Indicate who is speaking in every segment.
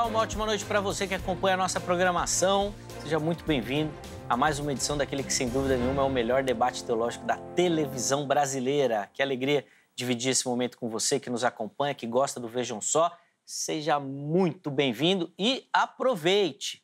Speaker 1: Olá, uma ótima noite para você que acompanha a nossa programação. Seja muito bem-vindo a mais uma edição daquele que, sem dúvida nenhuma, é o melhor debate teológico da televisão brasileira. Que alegria dividir esse momento com você que nos acompanha, que gosta do Vejam Só. Seja muito bem-vindo e aproveite!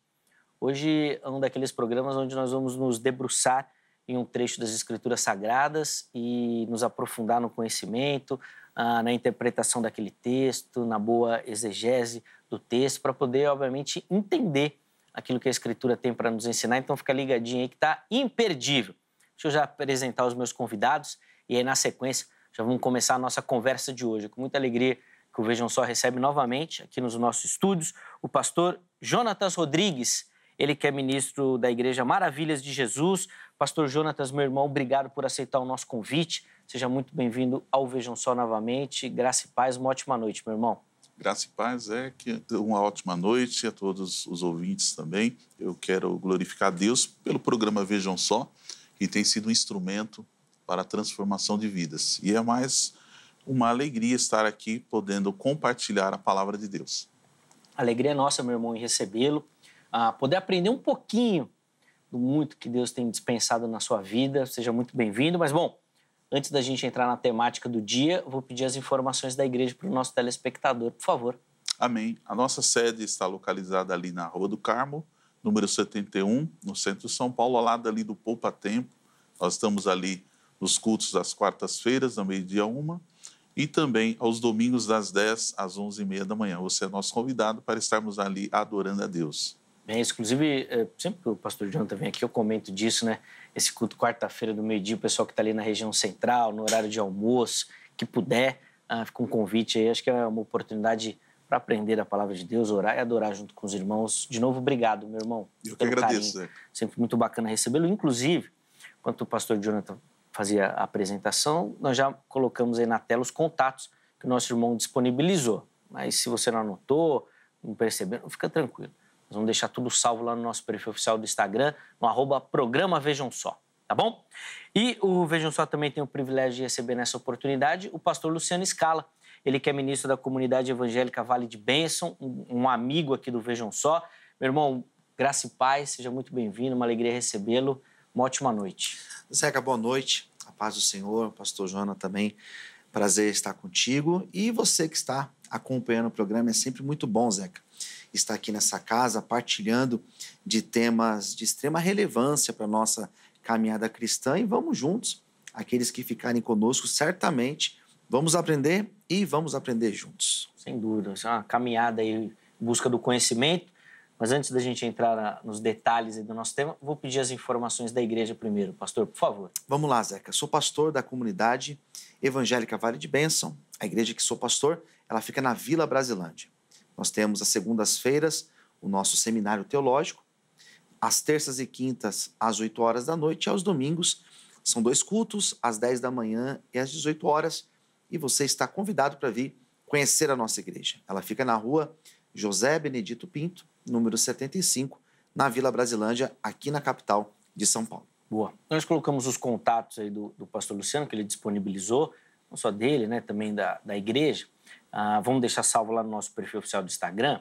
Speaker 1: Hoje é um daqueles programas onde nós vamos nos debruçar em um trecho das Escrituras Sagradas e nos aprofundar no conhecimento, ah, na interpretação daquele texto, na boa exegese do texto, para poder, obviamente, entender aquilo que a Escritura tem para nos ensinar. Então, fica ligadinho aí que está imperdível. Deixa eu já apresentar os meus convidados e aí, na sequência, já vamos começar a nossa conversa de hoje. Com muita alegria que o Vejam Só recebe novamente aqui nos nossos estúdios o pastor Jonatas Rodrigues, ele que é ministro da Igreja Maravilhas de Jesus. Pastor Jonatas, meu irmão, obrigado por aceitar o nosso convite. Seja muito bem-vindo ao Vejam Só novamente. Graça e paz, uma ótima noite, meu irmão.
Speaker 2: Graça e paz, é que uma ótima noite a todos os ouvintes também. Eu quero glorificar Deus pelo programa Vejam Só, que tem sido um instrumento para a transformação de vidas. E é mais uma alegria estar aqui podendo compartilhar a palavra de Deus. Alegria é nossa, meu irmão, em recebê-lo, a poder aprender um pouquinho do muito que Deus tem
Speaker 1: dispensado na sua vida. Seja muito bem-vindo, mas bom, Antes da gente entrar na temática do dia, vou
Speaker 2: pedir as informações da igreja para o nosso telespectador, por favor. Amém. A nossa sede está localizada ali na Rua do Carmo, número 71, no centro de São Paulo, ao lado ali do Poupa Tempo. Nós estamos ali nos cultos das quartas-feiras, da meio-dia uma, e também aos domingos das 10 às 11 e meia da manhã. Você é nosso convidado para estarmos ali adorando a Deus. Bem, é inclusive, é, sempre que o pastor Jonathan vem aqui, eu comento disso, né?
Speaker 1: Esse culto quarta-feira do meio-dia, o pessoal que está ali na região central, no horário de almoço, que puder, ah, fica um convite aí. Acho que é uma oportunidade para aprender a palavra de Deus, orar e adorar junto com os irmãos. De novo, obrigado, meu irmão. Eu que agradeço. Né? Sempre muito bacana recebê-lo. Inclusive, enquanto o pastor Jonathan fazia a apresentação, nós já colocamos aí na tela os contatos que o nosso irmão disponibilizou. Mas se você não anotou, não percebeu, fica tranquilo nós vamos deixar tudo salvo lá no nosso perfil oficial do Instagram, no arroba programa Vejam Só, tá bom? E o Vejam Só também tem o privilégio de receber nessa oportunidade o pastor Luciano Scala, ele que é ministro da comunidade evangélica Vale de Bênção, um amigo aqui do Vejam Só. Meu irmão, graça e paz, seja muito bem-vindo, uma alegria recebê-lo. Uma ótima
Speaker 3: noite. Zeca, boa noite. A paz do Senhor, pastor Joana também. Prazer estar contigo. E você que está acompanhando o programa, é sempre muito bom, Zeca, está aqui nessa casa partilhando de temas de extrema relevância para a nossa caminhada cristã e vamos juntos. Aqueles que ficarem conosco, certamente vamos aprender e vamos aprender juntos. Sem dúvida, é uma caminhada em busca do
Speaker 1: conhecimento. Mas antes da gente entrar nos detalhes do nosso tema, vou pedir as informações da igreja
Speaker 3: primeiro. Pastor, por favor. Vamos lá, Zeca. Sou pastor da comunidade evangélica Vale de Bênção. A igreja que sou pastor, ela fica na Vila Brasilândia. Nós temos as segundas-feiras o nosso seminário teológico, às terças e quintas, às 8 horas da noite, e aos domingos, são dois cultos, às 10 da manhã e às 18 horas. E você está convidado para vir conhecer a nossa igreja. Ela fica na rua José Benedito Pinto, número 75, na Vila Brasilândia, aqui na capital de São Paulo. Boa. Nós colocamos os contatos aí do, do pastor Luciano, que ele disponibilizou, não só dele, né,
Speaker 1: também da, da igreja. Ah, vamos deixar salvo lá no nosso perfil oficial do Instagram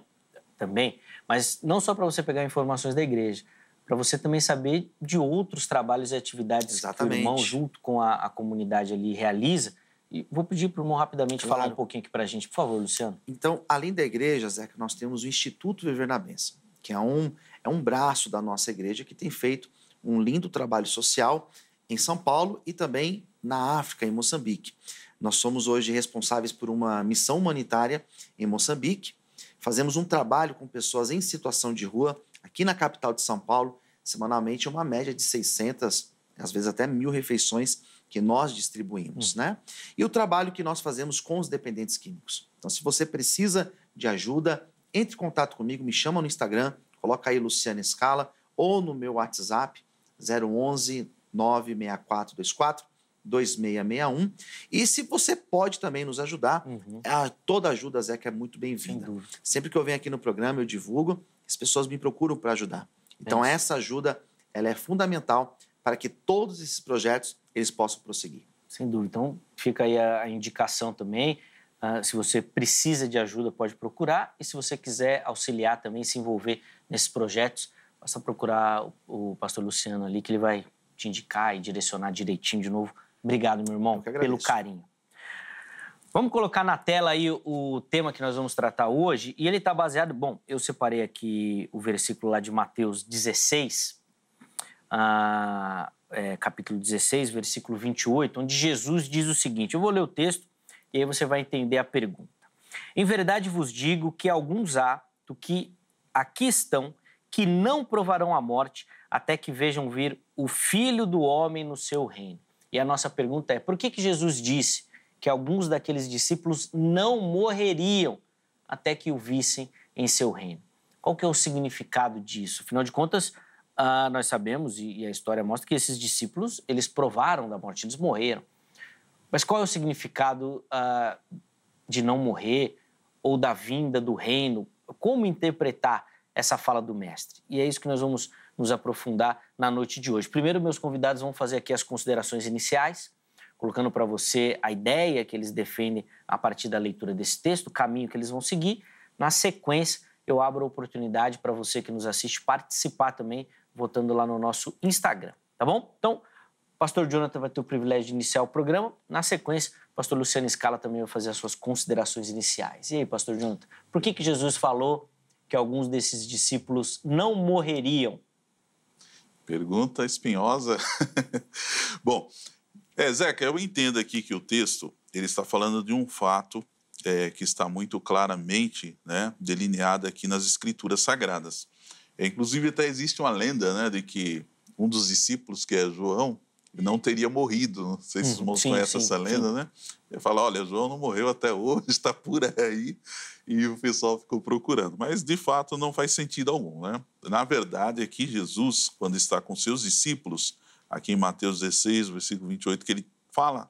Speaker 1: também, mas não só para você pegar informações da igreja, para você também saber de outros trabalhos e atividades Exatamente. que o irmão, junto com a, a comunidade ali, realiza. E vou pedir para o irmão
Speaker 3: rapidamente claro. falar um pouquinho aqui para a gente, por favor, Luciano. Então, além da igreja, Zeca, nós temos o Instituto Viver na Bênção, que é um, é um braço da nossa igreja que tem feito um lindo trabalho social em São Paulo e também na África, em Moçambique. Nós somos hoje responsáveis por uma missão humanitária em Moçambique. Fazemos um trabalho com pessoas em situação de rua aqui na capital de São Paulo, semanalmente uma média de 600, às vezes até mil refeições que nós distribuímos, hum. né? E o trabalho que nós fazemos com os dependentes químicos. Então, se você precisa de ajuda, entre em contato comigo, me chama no Instagram, coloca aí Luciana Escala ou no meu WhatsApp 011 96424 2661. E se você pode também nos ajudar, uhum. a, toda ajuda, Zeca, é muito bem-vinda. Sempre que eu venho aqui no programa, eu divulgo, as pessoas me procuram para ajudar. Então, é. essa ajuda ela é fundamental para que todos esses projetos eles possam prosseguir. Sem dúvida. Então, fica aí a, a indicação
Speaker 1: também. Uh, se você precisa de ajuda, pode procurar. E se você quiser auxiliar também, se envolver nesses projetos, basta procurar o, o pastor Luciano ali, que ele vai te indicar e direcionar direitinho de novo Obrigado, meu irmão, pelo carinho. Vamos colocar na tela aí o tema que nós vamos tratar hoje, e ele está baseado. Bom, eu separei aqui o versículo lá de Mateus 16, ah, é, capítulo 16, versículo 28, onde Jesus diz o seguinte: Eu vou ler o texto e aí você vai entender a pergunta. Em verdade vos digo que alguns há do que aqui estão que não provarão a morte até que vejam vir o filho do homem no seu reino. E a nossa pergunta é: por que, que Jesus disse que alguns daqueles discípulos não morreriam até que o vissem em seu reino? Qual que é o significado disso? Afinal de contas, ah, nós sabemos e a história mostra que esses discípulos eles provaram da morte, eles morreram. Mas qual é o significado ah, de não morrer ou da vinda do reino? Como interpretar essa fala do mestre? E é isso que nós vamos nos aprofundar na noite de hoje. Primeiro, meus convidados vão fazer aqui as considerações iniciais, colocando para você a ideia que eles defendem a partir da leitura desse texto, o caminho que eles vão seguir. Na sequência, eu abro a oportunidade para você que nos assiste participar também, votando lá no nosso Instagram, tá bom? Então, o pastor Jonathan vai ter o privilégio de iniciar o programa. Na sequência, o pastor Luciano Escala também vai fazer as suas considerações iniciais. E aí, pastor Jonathan, por que, que Jesus falou que alguns desses discípulos não morreriam?
Speaker 2: Pergunta espinhosa. Bom, é, Zeca, eu entendo aqui que o texto ele está falando de um fato é, que está muito claramente né, delineado aqui nas escrituras sagradas. É, inclusive, até existe uma lenda né, de que um dos discípulos, que é João, não teria morrido. Não sei se os hum, sim, conhecem sim, essa lenda, sim. né? Ele fala: olha, João não morreu até hoje, está por aí. E o pessoal ficou procurando. Mas, de fato, não faz sentido algum, né? Na verdade, aqui é Jesus, quando está com seus discípulos, aqui em Mateus 16, versículo 28, que ele fala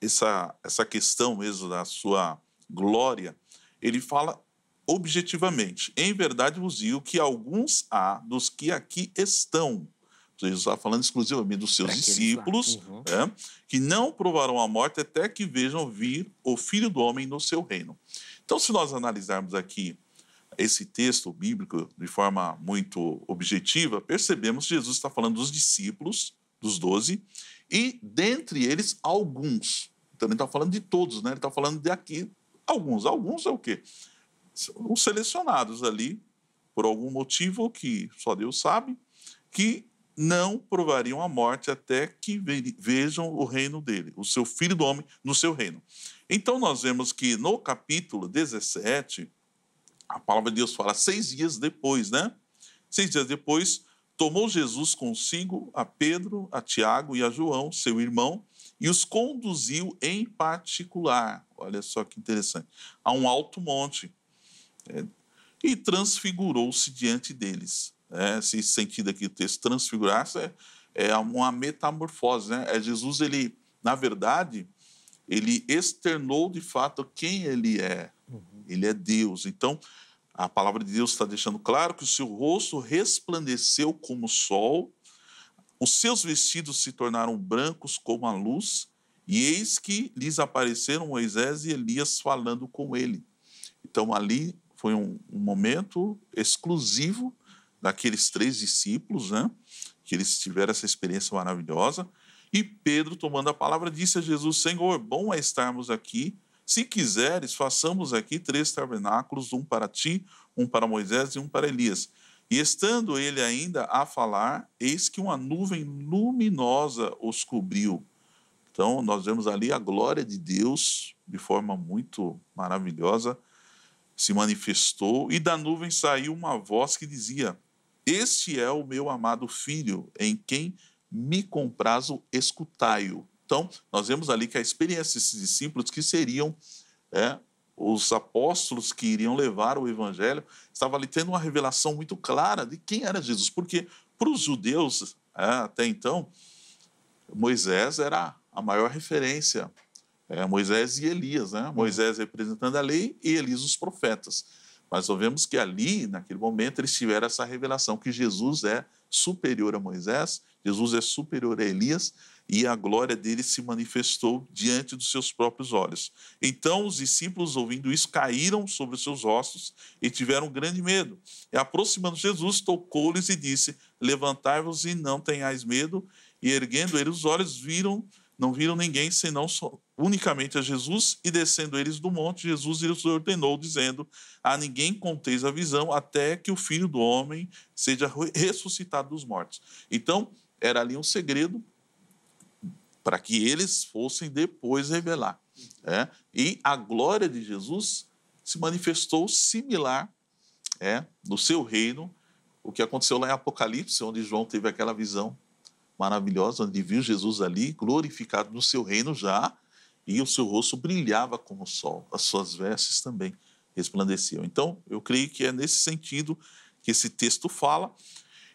Speaker 2: essa, essa questão mesmo da sua glória, ele fala objetivamente: em verdade vos digo que alguns há dos que aqui estão Jesus está falando exclusivamente dos seus discípulos, uhum. Né, que não provarão a morte até que vejam vir o Filho do Homem no seu reino. Então, se nós analisarmos aqui esse texto bíblico de forma muito objetiva, percebemos que Jesus está falando dos discípulos, dos doze, e dentre eles, alguns. Então, ele está falando de todos, né? Ele está falando de aqui, alguns. Alguns é o quê? Os selecionados ali, por algum motivo que só Deus sabe, que não provariam a morte até que vejam o reino dele, o seu filho do homem no seu reino. Então nós vemos que no capítulo 17, a palavra de Deus fala seis dias depois, né? Seis dias depois, tomou Jesus consigo a Pedro, a Tiago e a João, seu irmão, e os conduziu em particular. Olha só que interessante. A um alto monte. É, e transfigurou-se diante deles né? esse sentido aqui do texto, transfigurar é, é uma metamorfose. Né? É Jesus, ele, na verdade, ele externou de fato quem ele é. Uhum. Ele é Deus. Então, a palavra de Deus está deixando claro que o seu rosto resplandeceu como o sol, os seus vestidos se tornaram brancos como a luz, e eis que lhes apareceram Moisés e Elias falando com ele. Então, ali foi um, um momento exclusivo daqueles três discípulos, né? Que eles tiveram essa experiência maravilhosa. E Pedro, tomando a palavra, disse a Jesus: Senhor, é bom é estarmos aqui. Se quiseres, façamos aqui três tabernáculos, um para ti, um para Moisés e um para Elias. E estando ele ainda a falar, eis que uma nuvem luminosa os cobriu. Então, nós vemos ali a glória de Deus de forma muito maravilhosa se manifestou, e da nuvem saiu uma voz que dizia: este é o meu amado filho, em quem me comprazo, escutai-o. Então, nós vemos ali que a experiência desses discípulos, que seriam é, os apóstolos que iriam levar o evangelho, estava ali tendo uma revelação muito clara de quem era Jesus. Porque para os judeus, é, até então, Moisés era a maior referência. É, Moisés e Elias, né? Moisés representando a lei e Elias os profetas. Mas nós vemos que ali, naquele momento, eles tiveram essa revelação que Jesus é superior a Moisés, Jesus é superior a Elias e a glória dele se manifestou diante dos seus próprios olhos. Então os discípulos, ouvindo isso, caíram sobre os seus rostos e tiveram grande medo. E aproximando Jesus, tocou-lhes e disse: Levantai-vos e não tenhais medo. E erguendo eles os olhos, viram, não viram ninguém senão unicamente a Jesus, e descendo eles do monte, Jesus lhes ordenou, dizendo: A ninguém conteis a visão até que o filho do homem seja ressuscitado dos mortos. Então, era ali um segredo para que eles fossem depois revelar. É? E a glória de Jesus se manifestou similar é, no seu reino, o que aconteceu lá em Apocalipse, onde João teve aquela visão maravilhosa, onde viu Jesus ali glorificado no seu reino já, e o seu rosto brilhava como o sol, as suas vestes também resplandeciam. Então, eu creio que é nesse sentido que esse texto fala.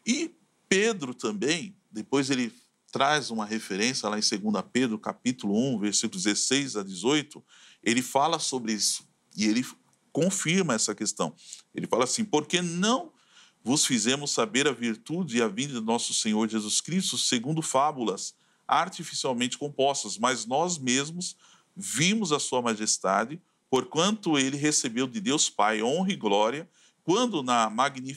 Speaker 2: E Pedro também, depois ele traz uma referência lá em 2 Pedro, capítulo 1, versículo 16 a 18, ele fala sobre isso e ele confirma essa questão. Ele fala assim: porque não vos fizemos saber a virtude e a vinda do nosso Senhor Jesus Cristo segundo fábulas, artificialmente compostas, mas nós mesmos vimos a sua majestade, porquanto ele recebeu de Deus Pai honra e glória, quando na,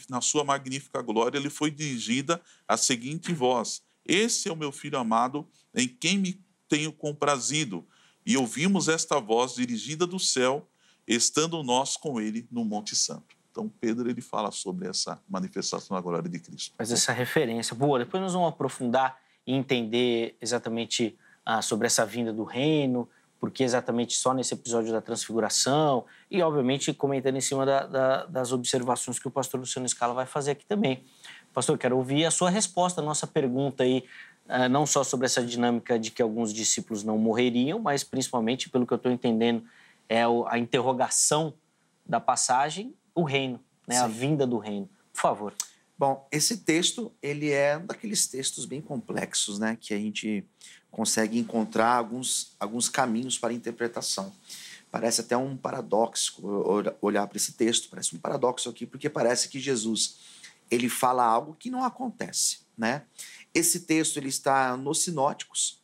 Speaker 2: na sua magnífica glória ele foi dirigida a seguinte voz: Esse é o meu filho amado, em quem me tenho comprazido. E ouvimos esta voz dirigida do céu, estando nós com ele no Monte Santo. Então, Pedro ele fala sobre essa manifestação da glória de Cristo. Mas essa referência, boa, depois nós vamos aprofundar e
Speaker 1: entender exatamente ah, sobre essa vinda do reino, porque exatamente só nesse episódio da transfiguração, e obviamente comentando em cima da, da, das observações que o pastor Luciano Escala vai fazer aqui também. Pastor, quero ouvir a sua resposta à nossa pergunta aí, ah, não só sobre essa dinâmica de que alguns discípulos não morreriam, mas principalmente, pelo que eu estou entendendo, é a interrogação da passagem, o reino, né, a vinda do reino.
Speaker 3: Por favor. Bom, esse texto, ele é um daqueles textos bem complexos, né? Que a gente consegue encontrar alguns, alguns caminhos para interpretação. Parece até um paradoxo olhar para esse texto, parece um paradoxo aqui, porque parece que Jesus, ele fala algo que não acontece, né? Esse texto, ele está nos sinóticos,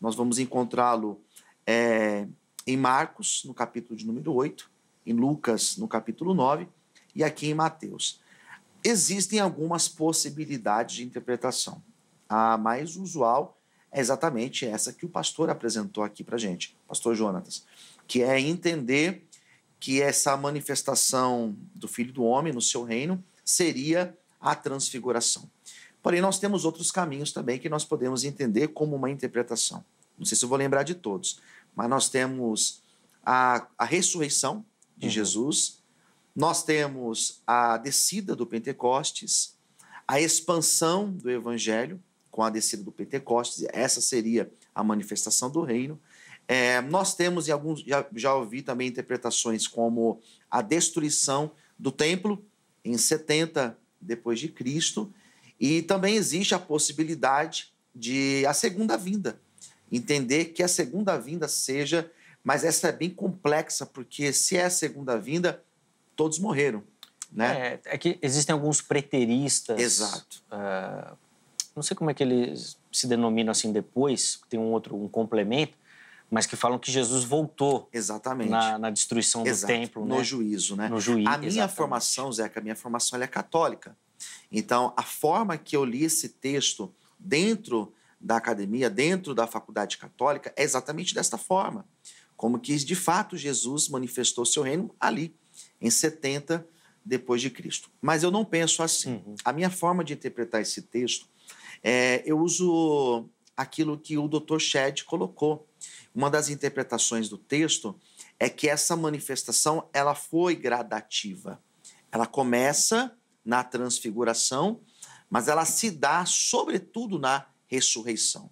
Speaker 3: nós vamos encontrá-lo é, em Marcos, no capítulo de número 8, em Lucas, no capítulo 9, e aqui em Mateus. Existem algumas possibilidades de interpretação. A mais usual é exatamente essa que o pastor apresentou aqui para gente, pastor Jonatas, que é entender que essa manifestação do Filho do Homem no seu reino seria a transfiguração. Porém, nós temos outros caminhos também que nós podemos entender como uma interpretação. Não sei se eu vou lembrar de todos, mas nós temos a, a ressurreição de uhum. Jesus, nós temos a descida do Pentecostes, a expansão do Evangelho com a descida do Pentecostes, essa seria a manifestação do reino. É, nós temos, em alguns, já, já ouvi também interpretações como a destruição do templo em 70 depois de Cristo, e também existe a possibilidade de a segunda vinda. Entender que a segunda vinda seja, mas essa é bem complexa, porque se é a segunda vinda, todos morreram. Né? É, é que existem
Speaker 1: alguns preteristas. Exato. Uh, não sei como é que eles se denominam assim depois, tem um outro, um complemento, mas que falam que Jesus voltou exatamente na,
Speaker 3: na destruição do Exato, templo, no né? juízo, né? No juízo. A minha exatamente. formação, Zeca, a minha formação é católica. Então, a forma que eu li esse texto dentro da academia, dentro da faculdade católica, é exatamente desta forma, como que de fato Jesus manifestou seu reino ali em 70 depois de Cristo. Mas eu não penso assim. Uhum. A minha forma de interpretar esse texto é eu uso aquilo que o Dr. Shed colocou. Uma das interpretações do texto é que essa manifestação ela foi gradativa. Ela começa na transfiguração, mas ela se dá sobretudo na ressurreição.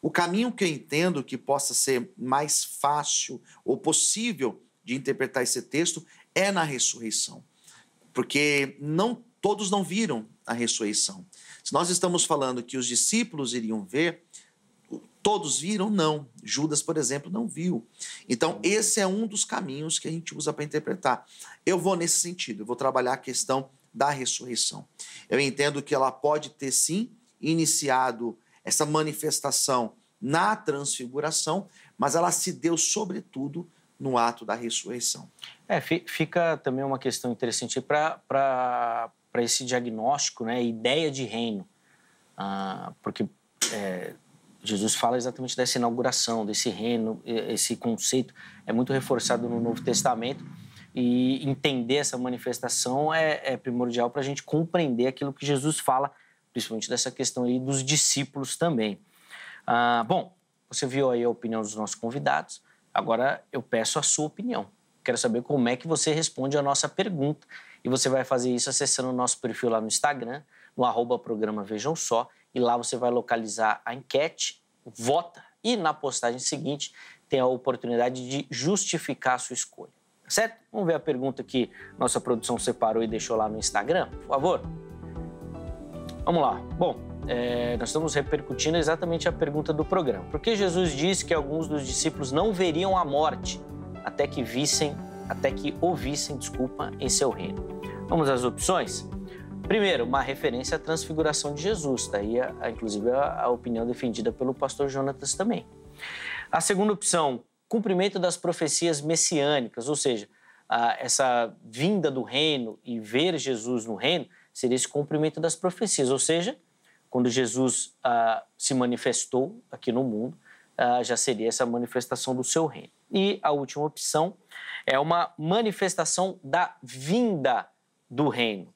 Speaker 3: O caminho que eu entendo que possa ser mais fácil ou possível de interpretar esse texto é na ressurreição. Porque não todos não viram a ressurreição. Se nós estamos falando que os discípulos iriam ver, todos viram? Não. Judas, por exemplo, não viu. Então, esse é um dos caminhos que a gente usa para interpretar. Eu vou nesse sentido, eu vou trabalhar a questão da ressurreição. Eu entendo que ela pode ter sim iniciado essa manifestação na transfiguração, mas ela se deu sobretudo no ato da ressurreição. É, fica também uma questão interessante para esse
Speaker 1: diagnóstico, né? Ideia de reino. Ah, porque é, Jesus fala exatamente dessa inauguração, desse reino, esse conceito é muito reforçado no Novo Testamento e entender essa manifestação é, é primordial para a gente compreender aquilo que Jesus fala, principalmente dessa questão aí dos discípulos também. Ah, bom, você viu aí a opinião dos nossos convidados, agora eu peço a sua opinião. Quero saber como é que você responde a nossa pergunta. E você vai fazer isso acessando o nosso perfil lá no Instagram, no arroba programa Vejam Só, e lá você vai localizar a enquete, vota, e na postagem seguinte tem a oportunidade de justificar a sua escolha. Tá certo? Vamos ver a pergunta que nossa produção separou e deixou lá no Instagram, por favor? Vamos lá. Bom, é, nós estamos repercutindo exatamente a pergunta do programa. Por que Jesus disse que alguns dos discípulos não veriam a morte? até que vissem, até que ouvissem, desculpa, em seu reino. Vamos às opções? Primeiro, uma referência à transfiguração de Jesus, daí a, a, inclusive a, a opinião defendida pelo pastor Jonatas também. A segunda opção, cumprimento das profecias messiânicas, ou seja, a, essa vinda do reino e ver Jesus no reino seria esse cumprimento das profecias, ou seja, quando Jesus ah, se manifestou aqui no mundo, ah, já seria essa manifestação do seu reino. E a última opção é uma manifestação da vinda do reino.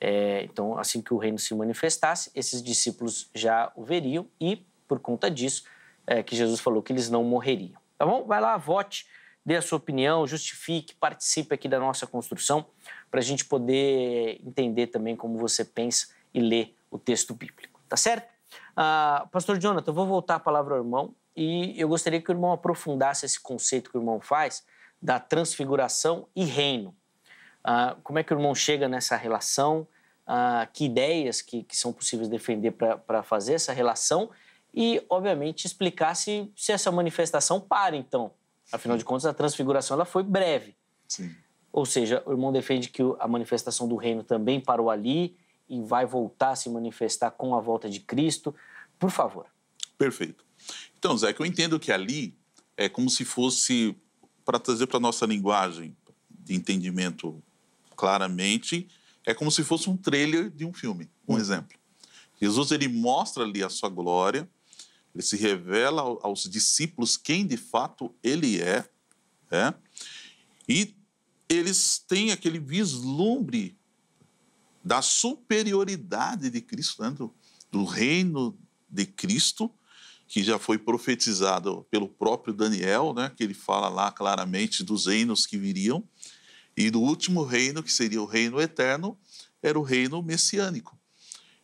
Speaker 1: É, então, assim que o reino se manifestasse, esses discípulos já o veriam e, por conta disso, é, que Jesus falou que eles não morreriam. Tá bom? Vai lá, vote, dê a sua opinião, justifique, participe aqui da nossa construção, para a gente poder entender também como você pensa e lê o texto bíblico. Tá certo? Ah, Pastor Jonathan, eu vou voltar a palavra ao irmão e eu gostaria que o irmão aprofundasse esse conceito que o irmão faz da transfiguração e reino. Ah, como é que o irmão chega nessa relação? Ah, que ideias que, que são possíveis defender para fazer essa relação? E, obviamente, explicar se, se essa manifestação para, então. Afinal de contas, a transfiguração ela foi breve. Sim. Ou seja, o irmão defende que a manifestação do reino também parou ali e vai voltar a se manifestar com a volta de Cristo. Por favor.
Speaker 2: Perfeito. Então, Zé, que eu entendo que ali é como se fosse, para trazer para a nossa linguagem de entendimento claramente, é como se fosse um trailer de um filme, um hum. exemplo. Jesus ele mostra ali a sua glória, ele se revela aos discípulos quem de fato ele é, é? e eles têm aquele vislumbre da superioridade de Cristo, né? do, do reino de Cristo, que já foi profetizado pelo próprio Daniel, né, que ele fala lá claramente dos reinos que viriam, e do último reino, que seria o reino eterno, era o reino messiânico.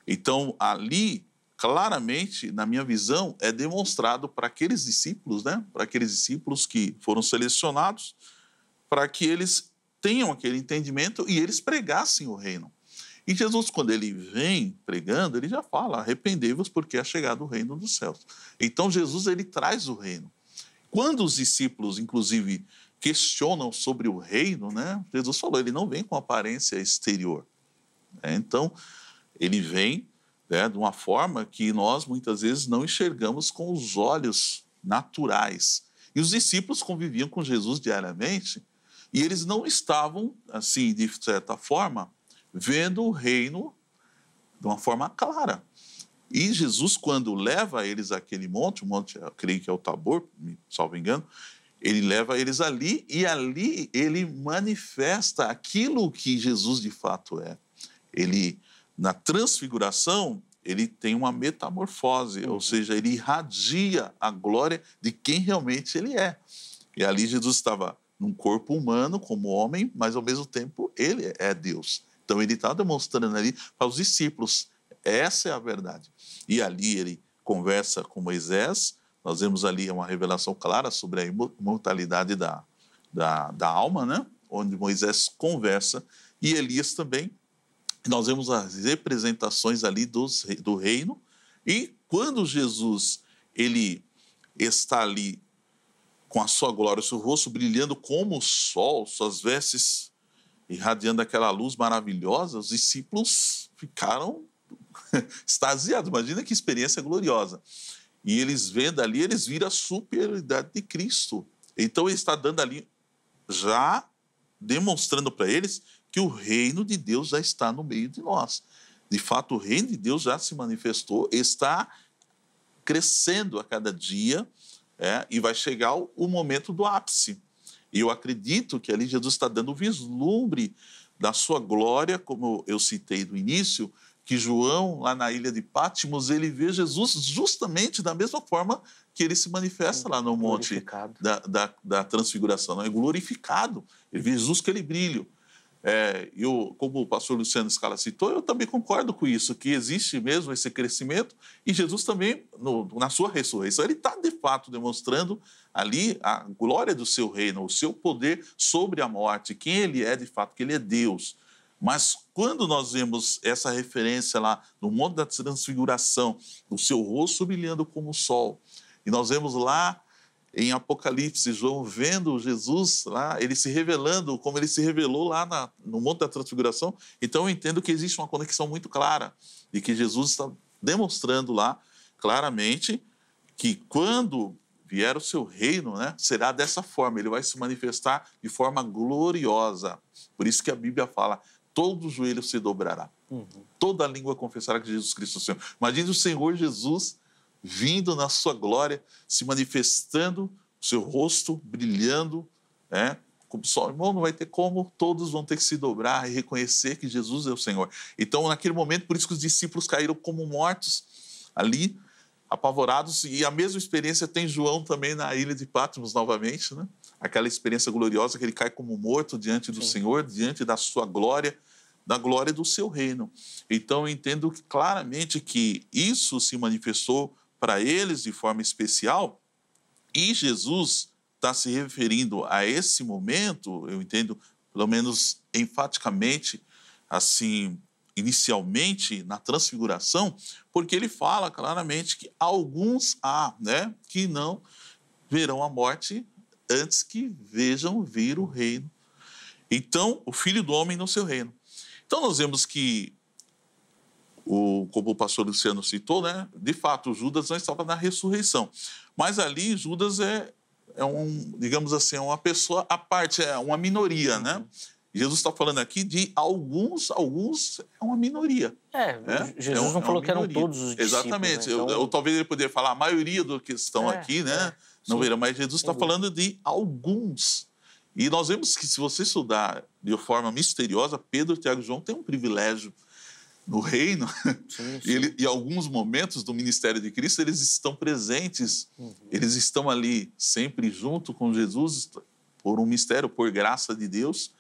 Speaker 2: Então, ali, claramente, na minha visão, é demonstrado para aqueles discípulos, né, para aqueles discípulos que foram selecionados, para que eles tenham aquele entendimento e eles pregassem o reino. E Jesus, quando ele vem pregando, ele já fala: arrependei-vos porque é chegado o reino dos céus. Então, Jesus ele traz o reino. Quando os discípulos, inclusive, questionam sobre o reino, né? Jesus falou: ele não vem com aparência exterior. É, então, ele vem né, de uma forma que nós muitas vezes não enxergamos com os olhos naturais. E os discípulos conviviam com Jesus diariamente e eles não estavam, assim, de certa forma, vendo o reino de uma forma clara. E Jesus, quando leva eles àquele monte, o monte, eu creio que é o Tabor, me salvo engano, ele leva eles ali e ali ele manifesta aquilo que Jesus de fato é. Ele, na transfiguração, ele tem uma metamorfose, uhum. ou seja, ele irradia a glória de quem realmente ele é. E ali Jesus estava num corpo humano, como homem, mas ao mesmo tempo ele é Deus. Então ele está demonstrando ali para os discípulos. Essa é a verdade. E ali ele conversa com Moisés. Nós vemos ali uma revelação clara sobre a imortalidade da, da, da alma, né? onde Moisés conversa, e Elias também. Nós vemos as representações ali dos, do reino. E quando Jesus ele está ali com a sua glória, o seu rosto brilhando como o sol, suas vestes irradiando aquela luz maravilhosa, os discípulos ficaram extasiados. Imagina que experiência gloriosa. E eles vendo ali, eles viram a superioridade de Cristo. Então ele está dando ali, já demonstrando para eles que o reino de Deus já está no meio de nós. De fato, o reino de Deus já se manifestou, está crescendo a cada dia é, e vai chegar o momento do ápice. E eu acredito que ali Jesus está dando o vislumbre da sua glória, como eu citei no início, que João, lá na ilha de Pátimos, ele vê Jesus justamente da mesma forma que ele se manifesta lá no monte da, da, da transfiguração. Não, é glorificado. Ele vê Jesus com aquele brilho. É, eu, como o pastor Luciano Scala citou, eu também concordo com isso, que existe mesmo esse crescimento e Jesus também, no, na sua ressurreição, ele está de fato demonstrando ali a glória do seu reino, o seu poder sobre a morte, quem ele é de fato, que ele é Deus. Mas quando nós vemos essa referência lá no Monte da Transfiguração, o seu rosto brilhando como o sol, e nós vemos lá em Apocalipse, João vendo Jesus lá, ele se revelando, como ele se revelou lá na, no Monte da Transfiguração. Então eu entendo que existe uma conexão muito clara e que Jesus está demonstrando lá claramente que quando vier o seu reino, né, será dessa forma, ele vai se manifestar de forma gloriosa. Por isso que a Bíblia fala: todo joelho se dobrará, uhum. toda língua confessará que Jesus Cristo é o Senhor. Imagine o Senhor Jesus vindo na sua glória, se manifestando, seu rosto brilhando, né? Como só irmão não vai ter como, todos vão ter que se dobrar e reconhecer que Jesus é o Senhor. Então, naquele momento, por isso que os discípulos caíram como mortos ali, apavorados, e a mesma experiência tem João também na ilha de Patmos novamente, né? Aquela experiência gloriosa que ele cai como morto diante do Sim. Senhor, diante da sua glória, da glória do seu reino. Então eu entendo claramente que isso se manifestou para eles de forma especial. E Jesus está se referindo a esse momento, eu entendo, pelo menos enfaticamente, assim, inicialmente na transfiguração, porque ele fala claramente que alguns há, né, que não verão a morte antes que vejam vir o reino. Então, o filho do homem no seu reino. Então nós vemos que o, como o pastor Luciano citou, né, de fato, Judas não estava na ressurreição. Mas ali, Judas é, é um, digamos assim, é uma pessoa à parte, é uma minoria, né? Uhum. Jesus está falando aqui de alguns, alguns é uma minoria. É, é Jesus é não é falou que eram todos os discípulos. Exatamente. Né? Então... Eu, eu, talvez ele poderia falar a maioria do que estão é, aqui, né? não viram mas Jesus está falando de alguns. E nós vemos que se você estudar de forma misteriosa, Pedro, Tiago e João têm um privilégio no reino, sim, sim. Ele, e alguns momentos do ministério de Cristo, eles estão presentes, uhum. eles estão ali sempre junto com Jesus, por um mistério, por graça de Deus.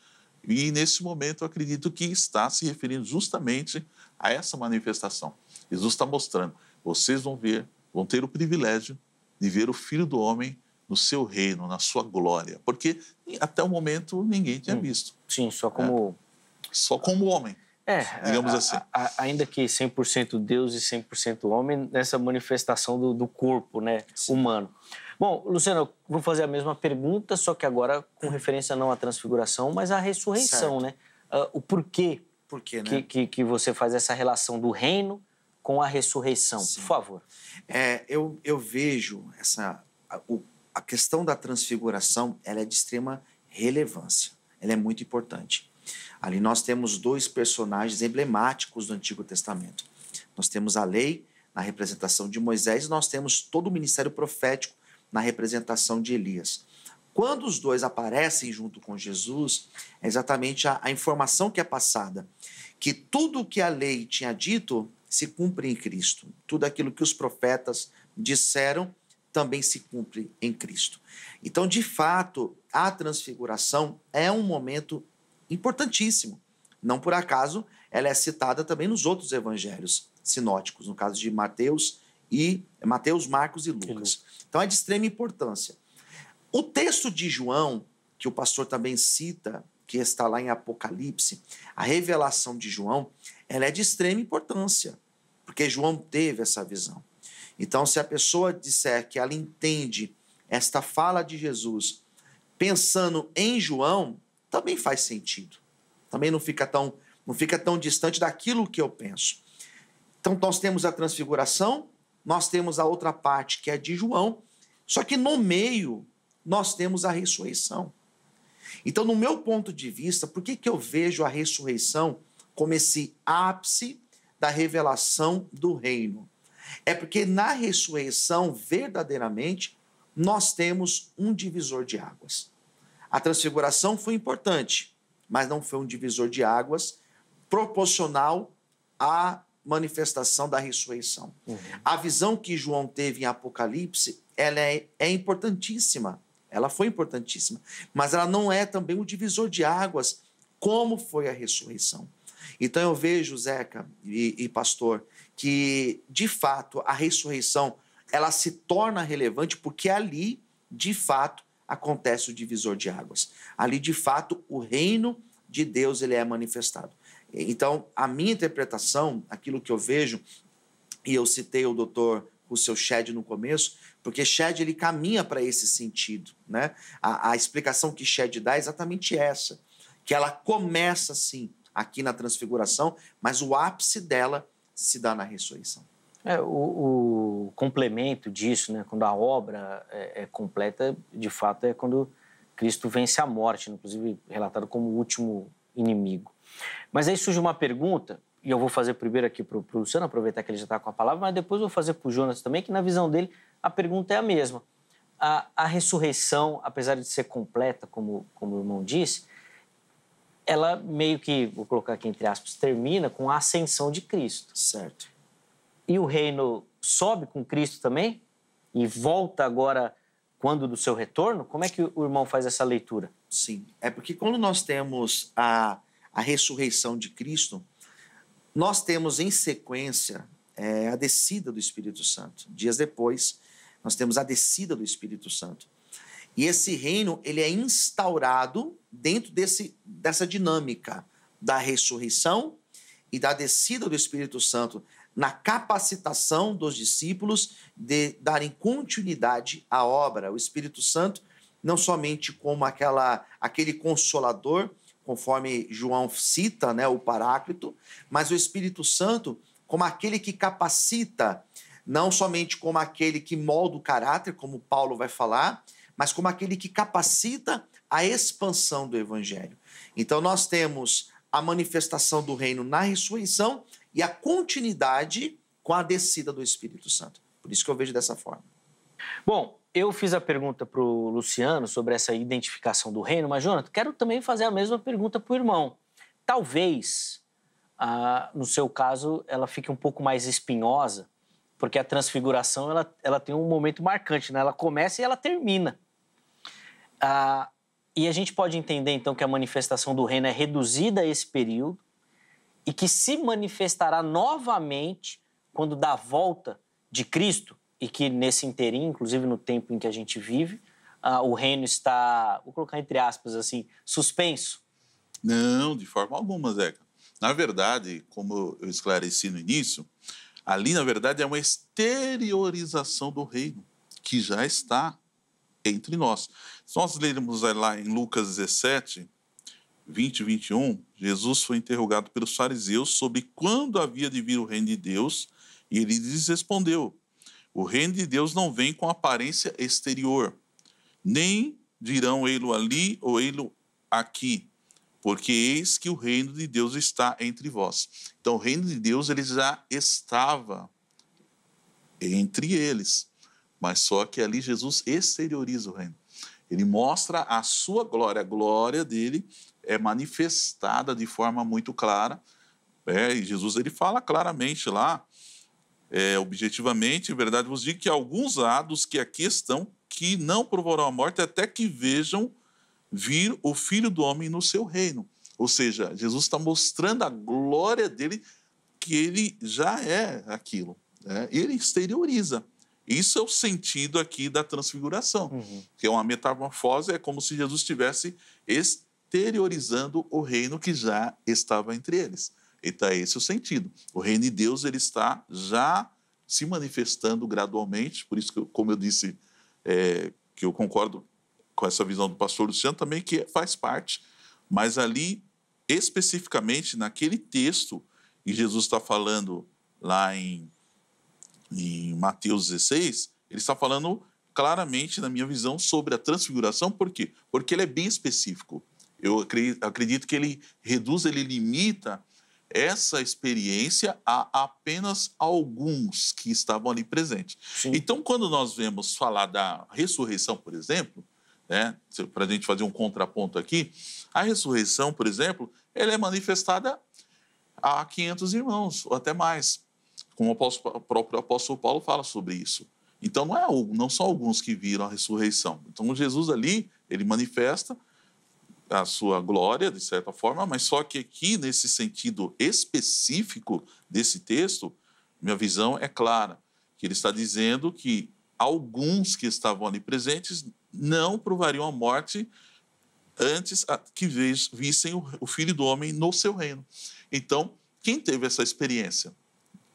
Speaker 2: E nesse momento, eu acredito que está se referindo justamente a essa manifestação. Jesus está mostrando: vocês vão ver, vão ter o privilégio de ver o Filho do Homem no seu reino, na sua glória, porque até o momento ninguém tinha hum. visto. Sim, só é. como. É. Só como homem. É, digamos a, assim. A,
Speaker 1: a, ainda que 100% Deus e 100% homem, nessa manifestação do, do corpo né, humano. Bom, Luciano, eu vou fazer a mesma pergunta, só que agora com referência não à transfiguração, mas à ressurreição, né? Uh, o porquê, porquê né? que, que, que, você faz
Speaker 3: essa relação do reino com a ressurreição, Sim. por favor. É, eu, eu vejo essa... A, o, a questão da transfiguração, ela é de extrema relevância. Ela é muito importante. Ali nós temos dois personagens emblemáticos do Antigo Testamento. Nós temos a lei na representação de Moisés e nós temos todo o ministério profético na representação de Elias. Quando os dois aparecem junto com Jesus, é exatamente a, a informação que é passada, que tudo o que a lei tinha dito se cumpre em Cristo. Tudo aquilo que os profetas disseram também se cumpre em Cristo. Então, de fato, a transfiguração é um momento importantíssimo. Não por acaso ela é citada também nos outros evangelhos sinóticos, no caso de Mateus e Mateus, Marcos e Lucas. Então é de extrema importância. O texto de João, que o pastor também cita, que está lá em Apocalipse, a revelação de João, ela é de extrema importância, porque João teve essa visão. Então, se a pessoa disser que ela entende esta fala de Jesus pensando em João, também faz sentido. Também não fica tão, não fica tão distante daquilo que eu penso. Então nós temos a transfiguração, nós temos a outra parte que é de João, só que no meio nós temos a ressurreição. Então, no meu ponto de vista, por que, que eu vejo a ressurreição como esse ápice da revelação do reino? É porque na ressurreição, verdadeiramente, nós temos um divisor de águas. A transfiguração foi importante, mas não foi um divisor de águas proporcional à manifestação da ressurreição. Uhum. A visão que João teve em Apocalipse, ela é, é importantíssima. Ela foi importantíssima, mas ela não é também o um divisor de águas como foi a ressurreição. Então eu vejo, Zeca e, e pastor, que de fato a ressurreição ela se torna relevante porque ali, de fato, acontece o divisor de águas. Ali, de fato, o reino de Deus ele é manifestado. Então, a minha interpretação, aquilo que eu vejo, e eu citei o doutor o seu Shed no começo, porque Shed ele caminha para esse sentido, né? A, a, explicação que Shed dá é exatamente essa, que ela começa sim aqui na transfiguração, mas o ápice dela se dá na ressurreição.
Speaker 1: É, o, o, complemento disso, né, quando a obra é, é, completa, de fato, é quando Cristo vence a morte, inclusive relatado como o último inimigo. Mas aí surge uma pergunta, e eu vou fazer primeiro aqui para o Luciano, aproveitar que ele já está com a palavra, mas depois vou fazer para o Jonas também, que na visão dele a pergunta é a mesma. A, a, ressurreição, apesar de ser completa, como, como o irmão disse, ela meio que, vou colocar aqui entre aspas, termina com a ascensão de Cristo. Certo e o reino sobe com Cristo também e
Speaker 3: volta agora quando do seu retorno? Como é que o irmão faz essa leitura? Sim, é porque quando nós temos a, a ressurreição de Cristo, nós temos em sequência é, a descida do Espírito Santo. Dias depois, nós temos a descida do Espírito Santo. E esse reino, ele é instaurado dentro desse, dessa dinâmica da ressurreição e da descida do Espírito Santo na capacitação dos discípulos de darem continuidade à obra. O Espírito Santo não somente como aquela aquele consolador, conforme João cita, né, o Paráclito, mas o Espírito Santo como aquele que capacita, não somente como aquele que molda o caráter, como Paulo vai falar, mas como aquele que capacita a expansão do evangelho. Então nós temos a manifestação do reino na ressurreição e a continuidade com a descida do Espírito Santo. Por isso que eu vejo dessa forma.
Speaker 1: Bom, eu fiz a pergunta para o Luciano sobre essa identificação do reino, mas, Jonathan, quero também fazer a mesma pergunta para o irmão. Talvez, ah, no seu caso, ela fique um pouco mais espinhosa, porque a transfiguração ela, ela tem um momento marcante, né? ela começa e ela termina. Ah, e a gente pode entender, então, que a manifestação do reino é reduzida a esse período, e que se manifestará novamente quando da volta de Cristo, e que nesse interim, inclusive no tempo em que a gente vive, uh, o reino está, vou colocar entre aspas assim,
Speaker 2: suspenso? Não, de forma alguma, Zeca. Na verdade, como eu esclareci no início, ali na verdade é uma exteriorização do reino que já está entre nós. Se nós lermos lá em Lucas 17, 20, 21, Jesus foi interrogado pelos fariseus sobre quando havia de vir o reino de Deus e ele lhes respondeu: O reino de Deus não vem com aparência exterior, nem dirão ele ali ou ele aqui, porque eis que o reino de Deus está entre vós. Então, o reino de Deus ele já estava entre eles, mas só que ali Jesus exterioriza o reino. Ele mostra a sua glória, a glória dele é manifestada de forma muito clara. É, e Jesus ele fala claramente lá, é, objetivamente, em verdade vos digo que alguns hados que aqui estão que não provarão a morte até que vejam vir o Filho do Homem no seu reino. Ou seja, Jesus está mostrando a glória dele, que ele já é aquilo. Né? Ele exterioriza. Isso é o sentido aqui da transfiguração, uhum. que é uma metamorfose, é como se Jesus estivesse exteriorizando o reino que já estava entre eles. Então, é esse o sentido. O reino de Deus ele está já se manifestando gradualmente, por isso que, como eu disse, é, que eu concordo com essa visão do pastor Luciano também, que faz parte, mas ali, especificamente, naquele texto, e Jesus está falando lá em, em Mateus 16, ele está falando claramente, na minha visão, sobre a transfiguração, por quê? Porque ele é bem específico. Eu acredito que ele reduz, ele limita essa experiência a apenas alguns que estavam ali presentes. Sim. Então, quando nós vemos falar da ressurreição, por exemplo, né, para a gente fazer um contraponto aqui, a ressurreição, por exemplo, ela é manifestada a 500 irmãos, ou até mais, como o, apóstolo, o próprio apóstolo Paulo fala sobre isso. Então, não, é, não são alguns que viram a ressurreição. Então, Jesus ali, ele manifesta a sua glória, de certa forma, mas só que aqui, nesse sentido específico desse texto, minha visão é clara, que ele está dizendo que alguns que estavam ali presentes não provariam a morte antes que vissem o Filho do Homem no seu reino. Então, quem teve essa experiência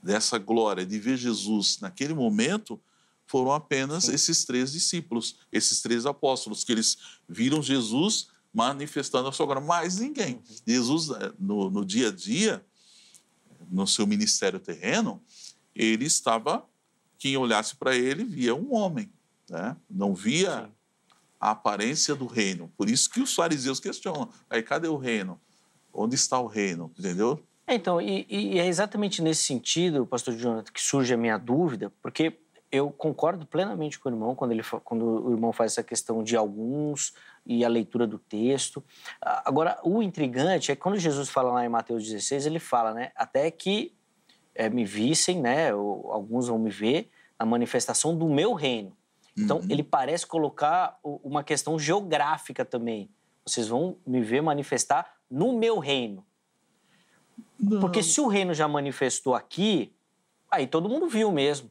Speaker 2: dessa glória de ver Jesus naquele momento foram apenas esses três discípulos, esses três apóstolos, que eles viram Jesus manifestando a sua glória. Mais ninguém. Jesus, eh, no, no dia a dia, no seu ministério terreno, ele estava, quem olhasse para ele via um homem, né? não via Sim. a aparência do reino. Por isso que os fariseus questionam: aí cadê o reino? Onde está o reino? Entendeu?
Speaker 1: É, então, e, e, é exatamente nesse sentido, pastor Jonathan, que surge a minha dúvida, porque eu concordo plenamente com o irmão quando, ele, quando o irmão faz essa questão de alguns e a leitura do texto. Agora, o intrigante é que quando Jesus fala lá em Mateus 16, ele fala, né? Até que é, me vissem, né? Ou, alguns vão me ver a manifestação do meu reino. Então, uhum. ele parece colocar uma questão geográfica também. Vocês vão me ver manifestar no meu reino. Não. Porque se o reino já manifestou aqui, aí todo mundo viu mesmo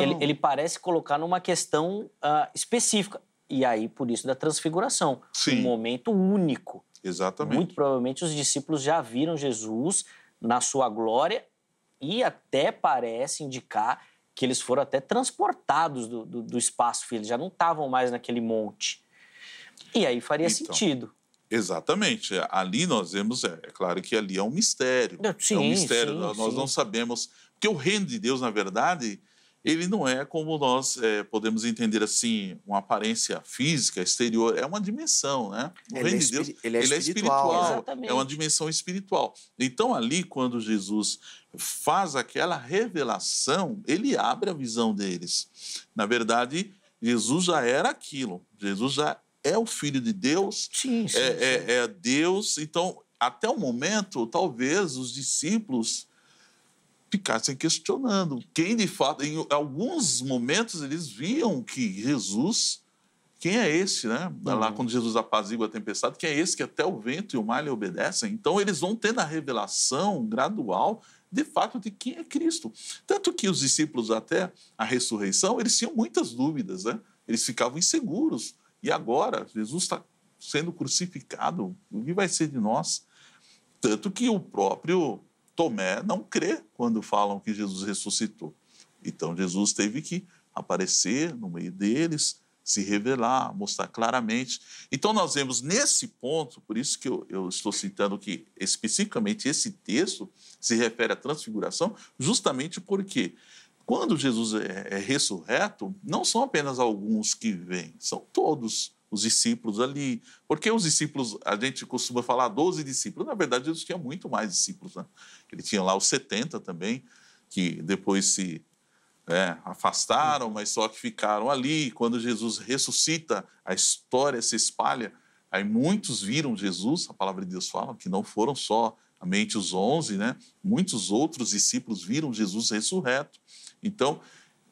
Speaker 1: ele, então. ele, parece colocar numa questão uh, específica. E aí, por isso, da transfiguração. Sim. Um momento único. Exatamente. Muito provavelmente os discípulos já viram Jesus na sua glória e até parece indicar que eles foram até transportados do, do, do espaço, eles já não estavam mais naquele monte. E aí faria então, sentido.
Speaker 2: Exatamente. Ali nós vemos, é, é, claro que ali é um mistério. Sim, é um mistério. Sim, nós sim. não sabemos. Porque o reino de Deus, na verdade, ele não é como nós é, podemos entender assim, uma aparência física, exterior, é uma dimensão, né? O ele é reino é de Deus, ele é ele é espiritual, é, espiritual é uma dimensão espiritual. Então, ali, quando Jesus faz aquela revelação, ele abre a visão deles. Na verdade, Jesus já era aquilo, Jesus já é o Filho de Deus, sim, sim, é, sim. É, é Deus. Então, até o momento, talvez os discípulos ficassem questionando quem de fato, em alguns momentos eles viam que Jesus, quem é esse, né? Lá uhum. quando Jesus apazigua a tempestade, quem é esse que até o vento e o mar lhe obedecem? Então eles vão tendo a revelação gradual de fato de quem é Cristo. Tanto que os discípulos até a ressurreição, eles tinham muitas dúvidas, né? Eles ficavam inseguros. E agora, Jesus está sendo crucificado, o que vai ser de nós? Tanto que o próprio Tomé não crê quando falam que Jesus ressuscitou. Então Jesus teve que aparecer no meio deles, se revelar, mostrar claramente. Então nós vemos nesse ponto, por isso que eu, eu, estou citando que especificamente esse texto se refere à transfiguração, justamente porque quando Jesus é, é ressurreto, não são apenas alguns que vêm, são todos os discípulos ali. Porque os discípulos, a gente costuma falar 12 discípulos, na verdade Jesus tinha muito mais discípulos. Né? Ele tinha lá os 70 também, que depois se é, afastaram, mas só que ficaram ali. Quando Jesus ressuscita, a história se espalha. Aí muitos viram Jesus, a palavra de Deus fala que não foram só mente os 11, né? muitos outros discípulos viram Jesus ressurreto. Então,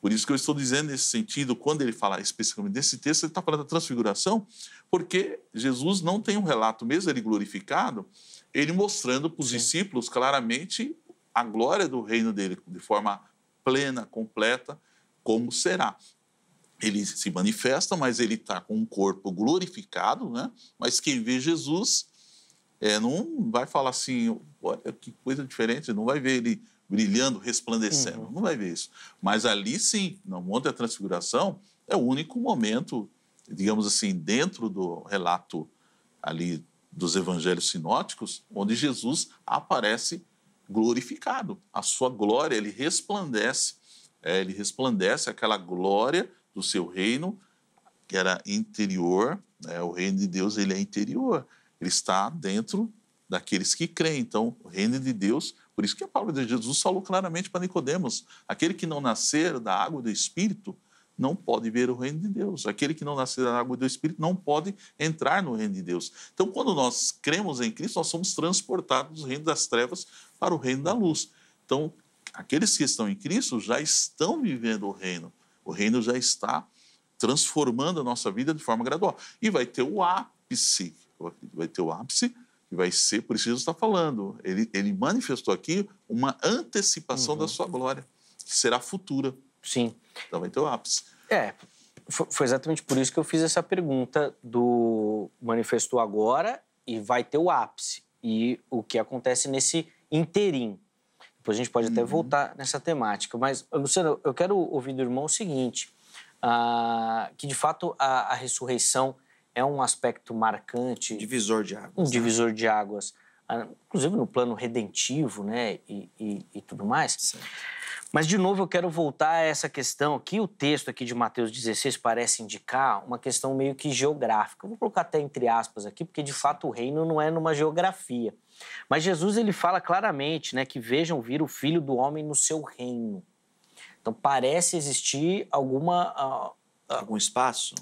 Speaker 2: por isso que eu estou dizendo nesse sentido, quando ele fala especificamente desse texto, ele está falando da transfiguração, porque Jesus não tem um relato, mesmo ele glorificado, ele mostrando para os discípulos claramente a glória do reino dele, de forma plena, completa, como será. Ele se manifesta, mas ele está com um corpo glorificado, né? mas quem vê Jesus é, não vai falar assim, olha que coisa diferente, não vai ver ele brilhando, resplandecendo, uhum. não vai ver isso. Mas ali sim, no Monte da Transfiguração, é o único momento, digamos assim, dentro do relato ali dos evangelhos sinóticos, onde Jesus aparece glorificado. A sua glória, ele resplandece, é, ele resplandece aquela glória do seu reino, que era interior, né? o reino de Deus ele é interior. Ele está dentro daqueles que creem. Então, o reino de Deus, por isso que a palavra de Jesus falou claramente para Nicodemos: aquele que não nascer da água do Espírito não pode ver o reino de Deus. Aquele que não nascer da água do Espírito não pode entrar no reino de Deus. Então, quando nós cremos em Cristo, nós somos transportados do reino das trevas para o reino da luz. Então, aqueles que estão em Cristo já estão vivendo o reino. O reino já está transformando a nossa vida de forma gradual. E vai ter o ápice vai ter o ápice, que vai ser, por isso Jesus está falando. Ele, ele manifestou aqui uma antecipação uhum. da sua glória, que será futura. Sim. Então vai ter o ápice.
Speaker 1: É, foi exatamente por isso que eu fiz essa pergunta do manifestou agora e vai ter o ápice. E o que acontece nesse interim. Depois a gente pode até uhum. voltar nessa temática. Mas, Luciano, eu quero ouvir do irmão o seguinte: ah, que de fato a, a ressurreição é um aspecto marcante. Divisor de águas. Um né? divisor de águas, ah, inclusive no plano redentivo né, e, e, e tudo mais. Certo. Mas, de novo, eu quero voltar a essa questão que o texto aqui de Mateus 16 parece indicar uma questão meio que geográfica. vou colocar até entre aspas aqui, porque, de fato, o reino não é numa geografia. Mas Jesus ele fala claramente né, que vejam vir o Filho do Homem no seu reino. Então, parece existir alguma... Uh, uh, algum espaço?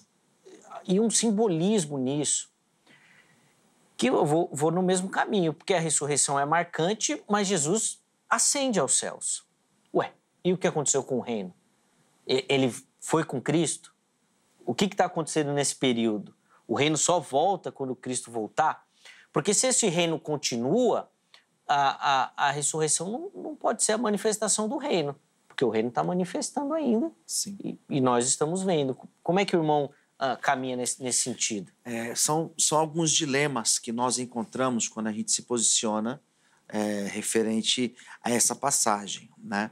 Speaker 1: e um simbolismo nisso. Que eu vou, vou no mesmo caminho, porque a ressurreição é marcante, mas Jesus ascende aos céus. Ué, e o que aconteceu com o reino? Ele foi com Cristo? O que está acontecendo nesse período? O reino só volta quando Cristo voltar? Porque se esse reino continua, a, a, a ressurreição não, não pode ser a manifestação do reino, porque o reino está manifestando ainda. Sim. E, e, nós estamos
Speaker 3: vendo. Como é que o irmão uh, caminha nesse, nesse sentido? É, são, são alguns dilemas que nós encontramos quando a gente se posiciona é, referente a essa passagem. Né?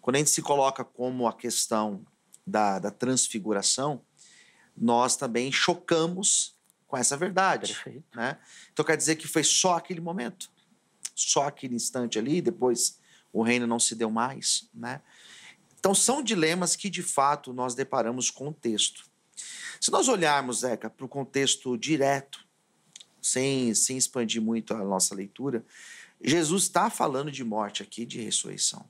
Speaker 3: Quando a gente se coloca como a questão da, da transfiguração, nós também chocamos com essa verdade. Né? Então quer dizer que foi só aquele momento, só aquele instante ali, depois o reino não se deu mais. Né? Então são dilemas que de fato nós deparamos com o texto. Se nós olharmos, Zeca, para o contexto direto, sem, sem expandir muito a nossa leitura, Jesus está falando de morte aqui, de ressurreição.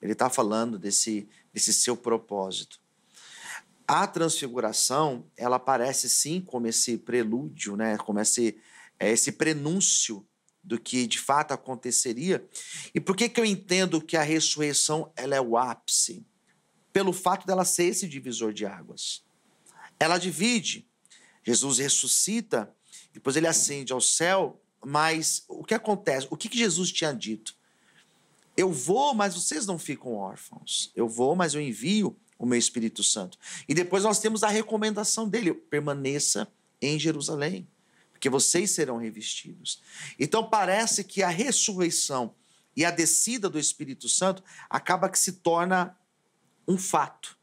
Speaker 3: Ele está falando desse, desse seu propósito. A transfiguração, ela aparece sim como esse prelúdio, né? como esse, é esse prenúncio do que de fato aconteceria. E por que, que eu entendo que a ressurreição ela é o ápice? Pelo fato dela ser esse divisor de águas. Ela divide. Jesus ressuscita, depois ele ascende ao céu, mas o que acontece? O que, que Jesus tinha dito? Eu vou, mas vocês não ficam órfãos. Eu vou, mas eu envio o meu Espírito Santo. E depois nós temos a recomendação dele: permaneça em Jerusalém, porque vocês serão revestidos. Então parece que a ressurreição e a descida do Espírito Santo acaba que se torna um fato.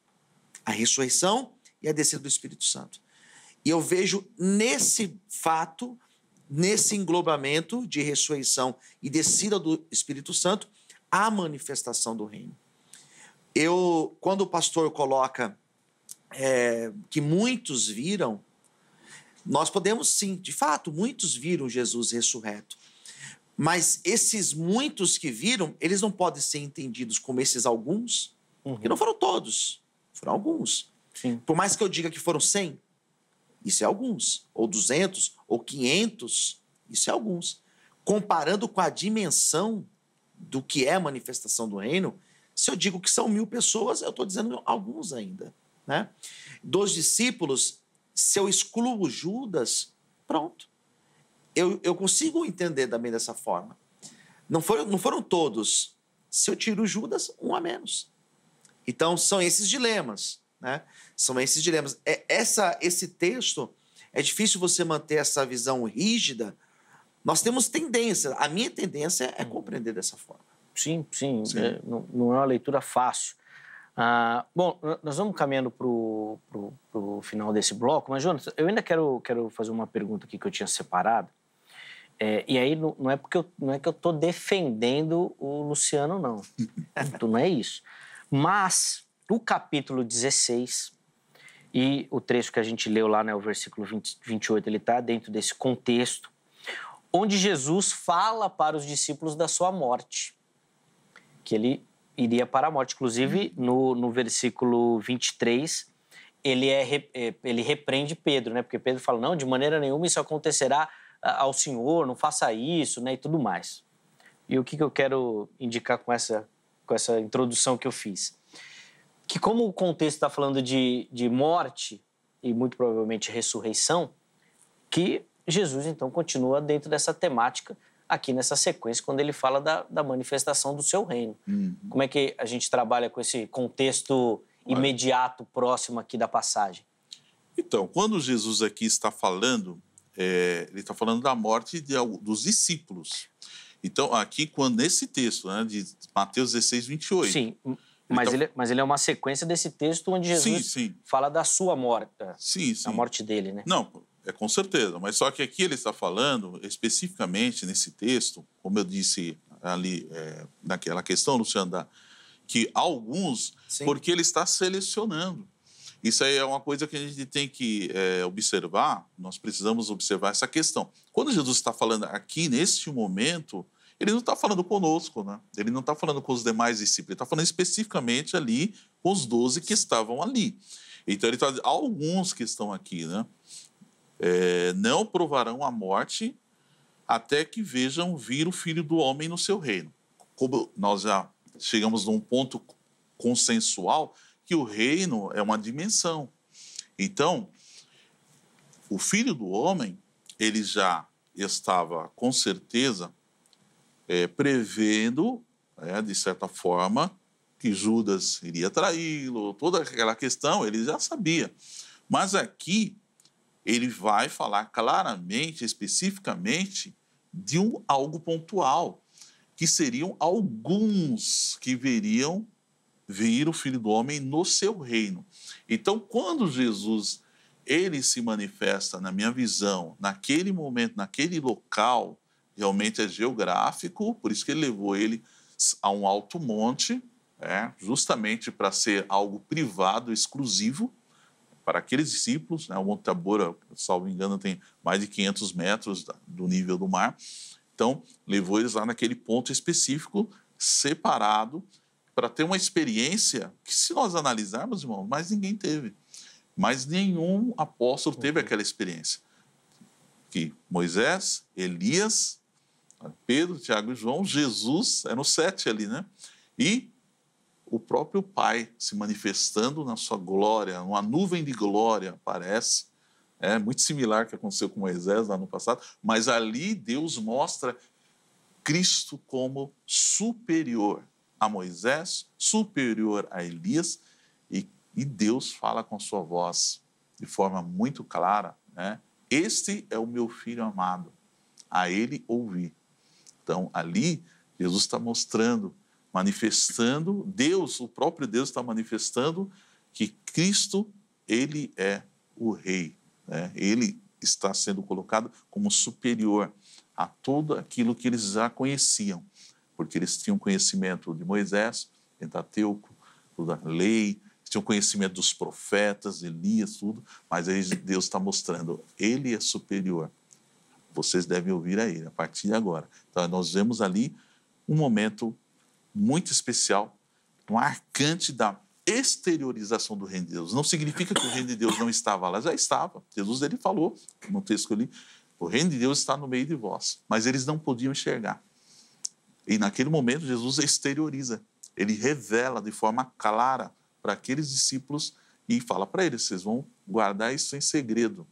Speaker 3: A ressurreição e a descida do Espírito Santo. E eu vejo nesse fato, nesse englobamento de ressurreição e descida do Espírito Santo, a manifestação do reino. Eu, quando o pastor coloca é, que muitos viram, nós podemos sim, de fato, muitos viram Jesus ressurreto. Mas esses muitos que viram, eles não podem ser entendidos como esses alguns, uhum. que não foram todos, foram alguns. Sim. Por mais que eu diga que foram 100, isso é alguns. Ou 200, ou 500, isso é alguns. Comparando com a dimensão do que é a manifestação do reino, se eu digo que são mil pessoas, eu estou dizendo alguns ainda. Né? Dos discípulos, se eu excluo Judas, pronto. Eu, eu consigo entender também dessa forma. Não foram, não foram todos. Se eu tiro Judas, um a menos. Então, são esses dilemas. Né? São esses dilemas. É, essa, esse texto, é difícil você manter essa visão rígida. Nós temos tendência. A minha tendência é uhum. compreender dessa forma. Sim, sim.
Speaker 1: sim. É, não, não, é uma leitura fácil. Ah, bom, nós vamos caminhando para o final desse bloco, mas, Jonas, eu ainda quero, quero fazer uma pergunta aqui que eu tinha separado. É, e aí não, não, é porque eu, não é que eu estou defendendo o Luciano, não. não é isso. Mas do capítulo 16, e o trecho que a gente leu lá, né, o versículo 20, 28, ele está dentro desse contexto, onde Jesus fala para os discípulos da sua morte, que ele iria para a morte. Inclusive, no, no versículo 23, ele, é, é, ele repreende Pedro, né? Porque Pedro fala: não, de maneira nenhuma isso acontecerá ao Senhor, não faça isso, né? E tudo mais. E o que, que eu quero indicar com essa, com essa introdução que eu fiz? que como o contexto está falando de, de morte e muito provavelmente ressurreição, que Jesus então continua dentro dessa temática aqui nessa sequência, quando ele fala da, da manifestação do seu reino. Uhum. Como é que a gente trabalha com esse contexto imediato, próximo aqui da
Speaker 2: passagem? Então, quando Jesus aqui está falando, é, ele está falando da morte de, dos discípulos. Então, aqui, quando nesse texto, né, de Mateus 16, 28. Sim, mas, então ele, ele, é, mas ele é uma sequência
Speaker 1: desse texto onde Jesus
Speaker 2: sim, sim. fala
Speaker 1: da sua morte, sim, sim. da morte dele, né?
Speaker 2: Não, é com certeza. Mas só que aqui ele está falando especificamente nesse texto, como eu disse ali é, naquela questão, Luciano, da, que alguns, sim. porque ele está selecionando. Isso aí é uma coisa que a gente tem que é, observar, nós precisamos observar essa questão. Quando Jesus está falando aqui, neste momento, ele não está falando conosco, né? ele não está falando com os demais discípulos, ele está falando especificamente ali com os doze que estavam ali. Então ele está alguns que estão aqui, né? É, não provarão a morte até que vejam vir o Filho do Homem no seu reino. Como nós já chegamos num ponto consensual que o reino é uma dimensão. Então, o Filho do Homem, ele já estava com certeza é, prevendo, né, de certa forma, que Judas iria traí-lo, toda aquela questão, ele já sabia. Mas aqui ele vai falar claramente, especificamente, de um algo pontual, que seriam alguns que veriam vir o Filho do Homem no seu reino. Então, quando Jesus ele se manifesta na minha visão, naquele momento, naquele local, realmente é geográfico, por isso que ele levou ele a um alto monte, é, justamente para ser algo privado, exclusivo, para aqueles discípulos. Né, o Monte Tabor, salvo engano, tem mais de 500 metros do nível do mar. Então, levou eles lá naquele ponto específico, separado, para ter uma experiência que, se nós analisarmos, irmão, mais ninguém teve. Mas nenhum apóstolo teve aquela experiência. Que Moisés, Elias Pedro, Tiago e João, Jesus, eram é sete ali, né? E o próprio Pai se manifestando na sua glória, uma nuvem de glória aparece, é muito similar ao que aconteceu com Moisés lá no passado, mas ali Deus mostra Cristo como superior a Moisés, superior a Elias, e, e Deus fala com a sua voz de forma muito clara, né? Este é o meu filho amado, a ele ouvi. Então, ali, Jesus está mostrando, manifestando, Deus, o próprio Deus está manifestando que Cristo, ele é o Rei. Né? Ele está sendo colocado como superior a tudo aquilo que eles já conheciam, porque eles tinham conhecimento de Moisés, Pentateuco, da lei, tinham conhecimento dos profetas, Elias, tudo, mas aí Deus está mostrando, ele é superior vocês devem ouvir a ele a partir de agora. Então, nós vemos ali um momento muito especial, marcante da exteriorização do reino de Deus. Não significa que o reino de Deus não estava lá, já estava. Jesus ele falou no texto que eu li: o reino de Deus está no meio de vós, mas eles não podiam enxergar. E naquele momento, Jesus exterioriza, ele revela de forma clara para aqueles discípulos e fala para eles: vocês vão guardar isso em segredo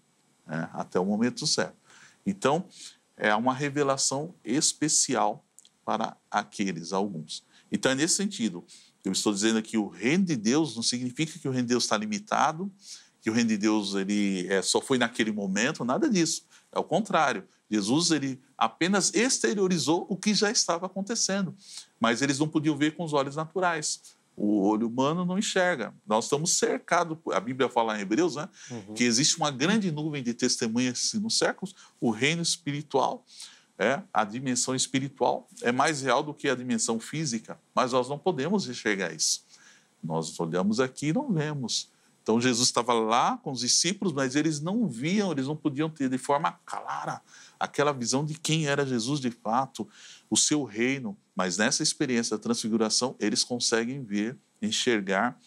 Speaker 2: né, até o momento certo. Então, é uma revelação especial para aqueles, alguns. Então, é nesse sentido. Eu estou dizendo que o reino de Deus não significa que o reino de Deus está limitado, que o reino de Deus ele é, só foi naquele momento, nada disso. É o contrário. Jesus ele apenas exteriorizou o que já estava acontecendo, mas eles não podiam ver com os olhos naturais o olho humano não enxerga. Nós estamos cercados, a Bíblia fala em Hebreus, né? Uhum. Que existe uma grande nuvem de testemunhas nos séculos. O reino espiritual, é, a dimensão espiritual, é mais real do que a dimensão física, mas nós não podemos enxergar isso. Nós olhamos aqui e não vemos. Então Jesus estava lá com os discípulos, mas eles não viam, eles não podiam ter de forma clara aquela visão de quem era Jesus de fato, o seu reino. Mas nessa experiência da transfiguração, eles conseguem ver, enxergar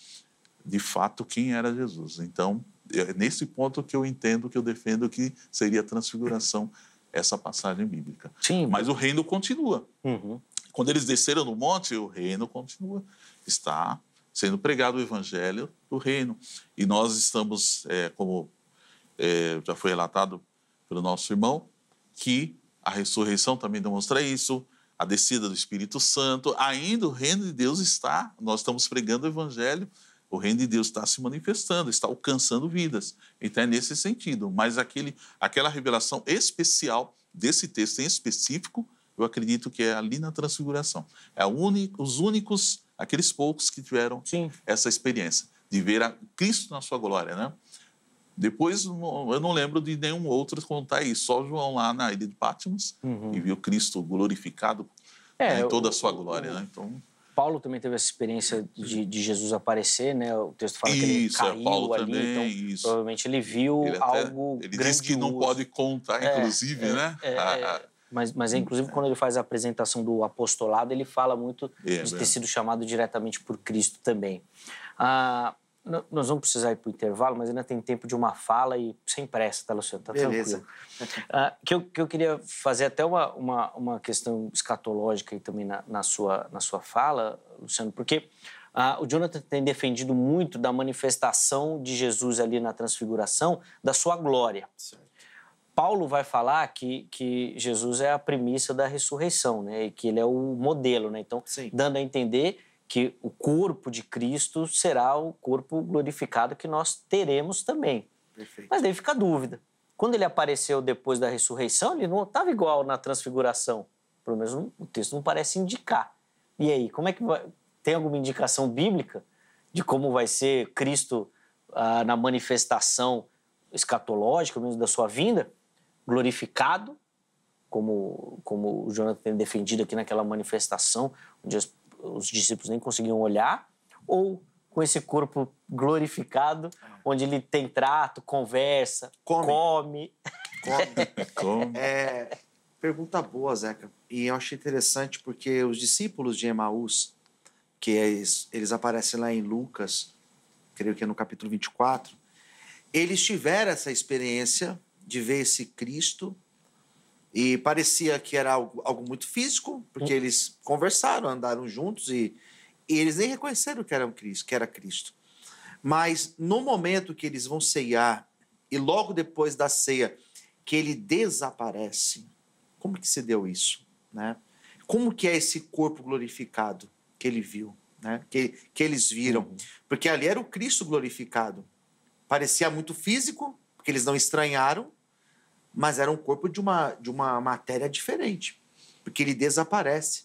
Speaker 2: de fato quem era Jesus. Então, é nesse ponto que eu entendo, que eu defendo que seria a transfiguração essa passagem bíblica. Sim. Mas o reino continua. Uhum. Quando eles desceram no monte, o reino continua. Está sendo pregado o evangelho do reino. E nós estamos, é, como é, já foi relatado pelo nosso irmão, que a ressurreição também demonstra isso, a descida do Espírito Santo, ainda o reino de Deus está, nós estamos pregando o evangelho, o reino de Deus está se manifestando, está alcançando vidas. Então é nesse sentido, mas aquele, aquela revelação especial desse texto em específico, eu acredito que é ali na transfiguração. É os únicos aqueles poucos que tiveram Sim. essa experiência de ver Cristo na sua glória, né? Depois, eu não lembro de nenhum outro contar isso. Só João lá na ilha de Patmos uhum. e viu Cristo glorificado é, né, em toda a sua glória, o, né? Então... Paulo
Speaker 1: também teve essa experiência de, de, Jesus aparecer, né? O texto fala isso, que ele é, caiu é, Paulo ali, então também, então isso. provavelmente ele viu ele até, algo Ele diz que não pode contar, é, inclusive, é, né? É, é. Ah, ah, ah. Mas, mas é, inclusive, é. quando ele faz a apresentação do apostolado, ele fala muito é, é de ter sido chamado diretamente por Cristo também. Ah, nós vamos precisar ir para o intervalo, mas ainda tem tempo de uma fala e sem pressa, tá, Luciano? Tá Beleza. tranquilo. Ah, que, eu, que eu queria fazer até uma, uma, uma questão escatológica aí também na, na, sua, na sua fala, Luciano, porque ah, o Jonathan tem defendido muito da manifestação de Jesus ali na transfiguração, da sua glória. Certo. Paulo vai falar que, que Jesus é a premissa da ressurreição, né? E que ele é o modelo, né? Então, Sim. dando a entender que o corpo de Cristo será o corpo glorificado que nós teremos também. Perfeito. Mas daí fica a dúvida. Quando ele apareceu depois da ressurreição, ele não estava igual na transfiguração. Pelo menos o texto não parece indicar. E aí, como é que vai... tem alguma indicação bíblica de como vai ser Cristo ah, na manifestação escatológica, mesmo da sua vinda? glorificado, como, como o Jonathan tem defendido aqui naquela manifestação, onde os, os discípulos nem conseguiam olhar, ou com esse corpo glorificado, onde ele tem
Speaker 3: trato, conversa, come. Come. come. come. É, pergunta boa, Zeca. E eu achei interessante porque os discípulos de Emaús, que eles, eles aparecem lá em Lucas, creio que é no capítulo 24, eles tiveram essa experiência de ver esse Cristo. E parecia que era algo, algo muito físico, porque hum. eles conversaram, andaram juntos e, e eles nem reconheceram que era, um Cristo, que era Cristo. Mas no momento que eles vão ceiar, e logo depois da ceia, que ele desaparece, como que se deu isso? Né? Como que é esse corpo glorificado que ele viu, né? que, que eles viram? Uhum. Porque ali era o Cristo glorificado. Parecia muito físico, porque eles não estranharam, mas era um corpo de uma, de uma matéria diferente, porque ele desaparece.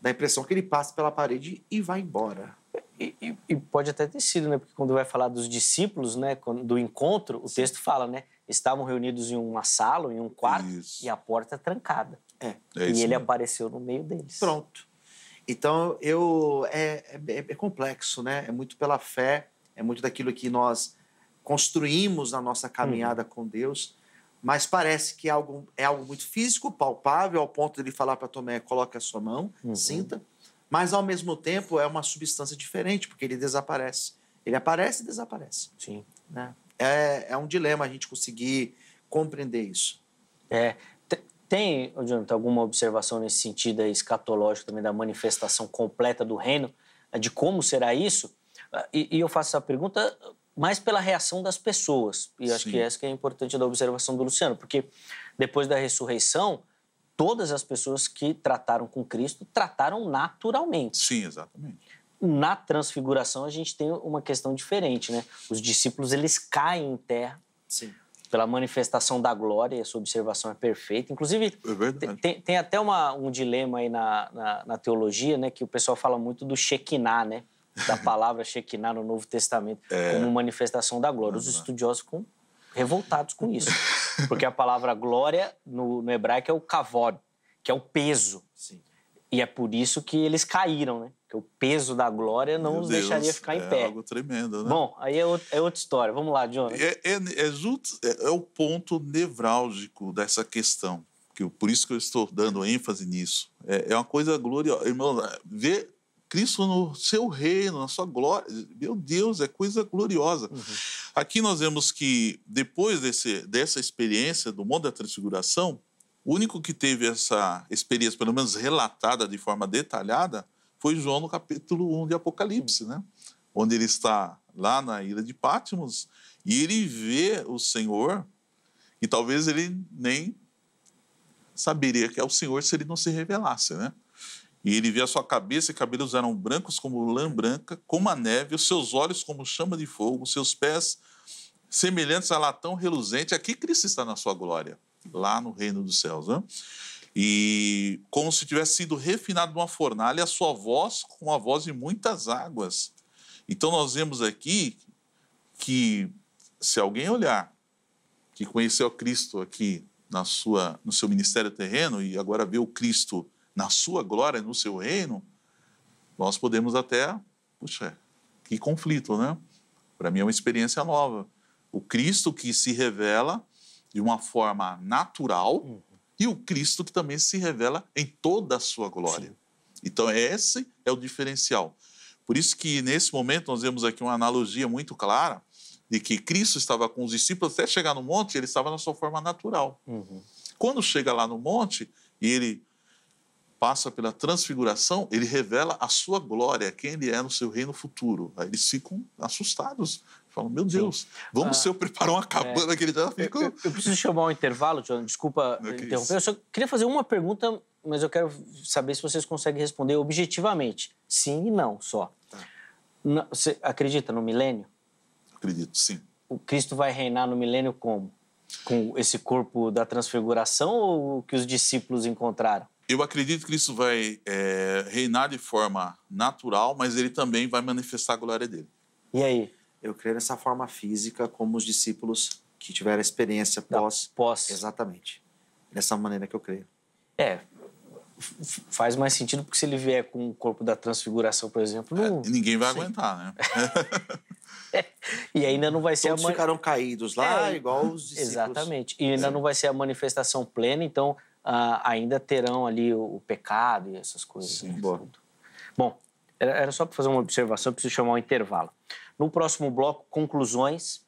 Speaker 3: Dá a impressão que ele passa pela parede e vai embora. E, e, e, pode até ter sido, né? Porque quando vai falar dos discípulos, né?
Speaker 1: Do encontro, o Sim. texto fala, né? Estavam reunidos em uma sala, em um quarto, isso. e a porta é trancada.
Speaker 3: É. é e ele mesmo. apareceu no meio deles. Pronto. Então, eu é, é, é, complexo, né? É muito pela fé, é muito daquilo que nós construímos na nossa caminhada uhum. com Deus mas parece que é algo, é algo muito físico, palpável, ao ponto de ele falar para Tomé, coloque a sua mão, uhum. sinta, mas ao mesmo tempo é uma substância diferente, porque ele desaparece. Ele aparece e desaparece. Sim. Né? É, é um dilema a gente conseguir compreender isso. É.
Speaker 1: Tem, Jonathan, alguma observação nesse sentido escatológico também da manifestação completa do reino, de como será isso? Ah, e, e eu faço essa pergunta mais pela reação das pessoas. E Sim. acho que essa que é importante da observação do Luciano, porque depois da ressurreição, todas as pessoas que trataram com Cristo trataram naturalmente. Sim, exatamente. Na transfiguração a gente tem uma questão diferente, né? Os discípulos eles caem em terra. Sim. Pela manifestação da glória, essa observação é perfeita. Inclusive, é tem, tem, até uma, um dilema aí na, na, na, teologia, né? Que o pessoal fala muito do Shekinah, né? da palavra Shekinah no Novo Testamento é. como manifestação da glória. Os estudiosos ficam revoltados com isso, porque a palavra glória no, no hebraico é o kavod, que é o peso. Sim. E é por isso que eles caíram, né? Que o
Speaker 2: peso da glória não Meu os Deus, deixaria ficar em é pé. É algo tremendo, né? Bom, aí é, outro, é outra história. Vamos lá, John. É, é é, é, é, o ponto nevrálgico dessa questão. Que, por isso que eu estou dando ênfase nisso. É, é uma coisa gloriosa. Irmão, ver Cristo no seu reino, na sua glória. Meu Deus, é coisa gloriosa. Uhum. Aqui nós vemos que depois desse, dessa experiência do mundo da Transfiguração, o único que teve essa experiência, pelo menos relatada de forma detalhada, foi João no capítulo 1 de Apocalipse, né? onde ele está lá na ilha de Patmos e ele vê o Senhor e talvez ele nem saberia que é o Senhor se ele não se revelasse, né? E ele via sua cabeça e cabelos eram brancos como lã branca, como a neve, os seus olhos como chama de fogo, os seus pés semelhantes a latão reluzente. Aqui Cristo está na sua glória, lá no reino dos céus. Né? E como se tivesse sido refinado numa fornalha, a sua voz com a voz de muitas águas. Então nós vemos aqui que se alguém olhar que conheceu Cristo aqui na sua, no seu ministério terreno e agora vê o Cristo na sua glória, no seu reino, nós podemos até, puxa, que conflito, né? Para mim é uma experiência nova. O Cristo que se revela de uma forma natural uhum. e o Cristo que também se revela em toda a sua glória. Sim. Então, esse é o diferencial. Por isso que, nesse momento, nós vemos aqui uma analogia muito clara de que Cristo estava com os discípulos até chegar no monte, ele estava na sua forma natural. Uhum. Quando chega lá no monte e ele passa pela transfiguração, ele revela a sua glória, quem ele é no seu reino futuro. Aí eles ficam assustados. Falam, meu Deus, Sim. vamos ah, se é. eu preparar uma cabana é, que ele já ficou. Eu, eu, preciso chamar um intervalo, John, desculpa é interromper. Isso. Eu só queria
Speaker 1: fazer uma pergunta, mas eu quero saber se vocês conseguem responder objetivamente. Sim e não só. Tá. você acredita no milênio? Acredito, sim. O Cristo vai reinar no milênio como? Com esse corpo da transfiguração ou que os discípulos encontraram?
Speaker 2: eu acredito que isso vai é, reinar de forma natural, mas ele também vai manifestar a glória dele. E aí? Eu creio nessa forma física, como
Speaker 3: os discípulos que tiveram experiência pós. pós. Exatamente. Dessa maneira que eu creio. É. Faz mais sentido porque se ele vier com o corpo da transfiguração, por
Speaker 1: exemplo. É, não... É, ninguém vai Sim. aguentar, né? É. e ainda não vai ser Todos a man... ficaram caídos lá, é, igual os discípulos. Exatamente. E ainda não vai ser a manifestação plena, então uh, ainda terão ali o, o, pecado e essas coisas. Sim, né? boa. Bom, era, era só para fazer uma observação, preciso chamar o um intervalo. No próximo bloco, conclusões.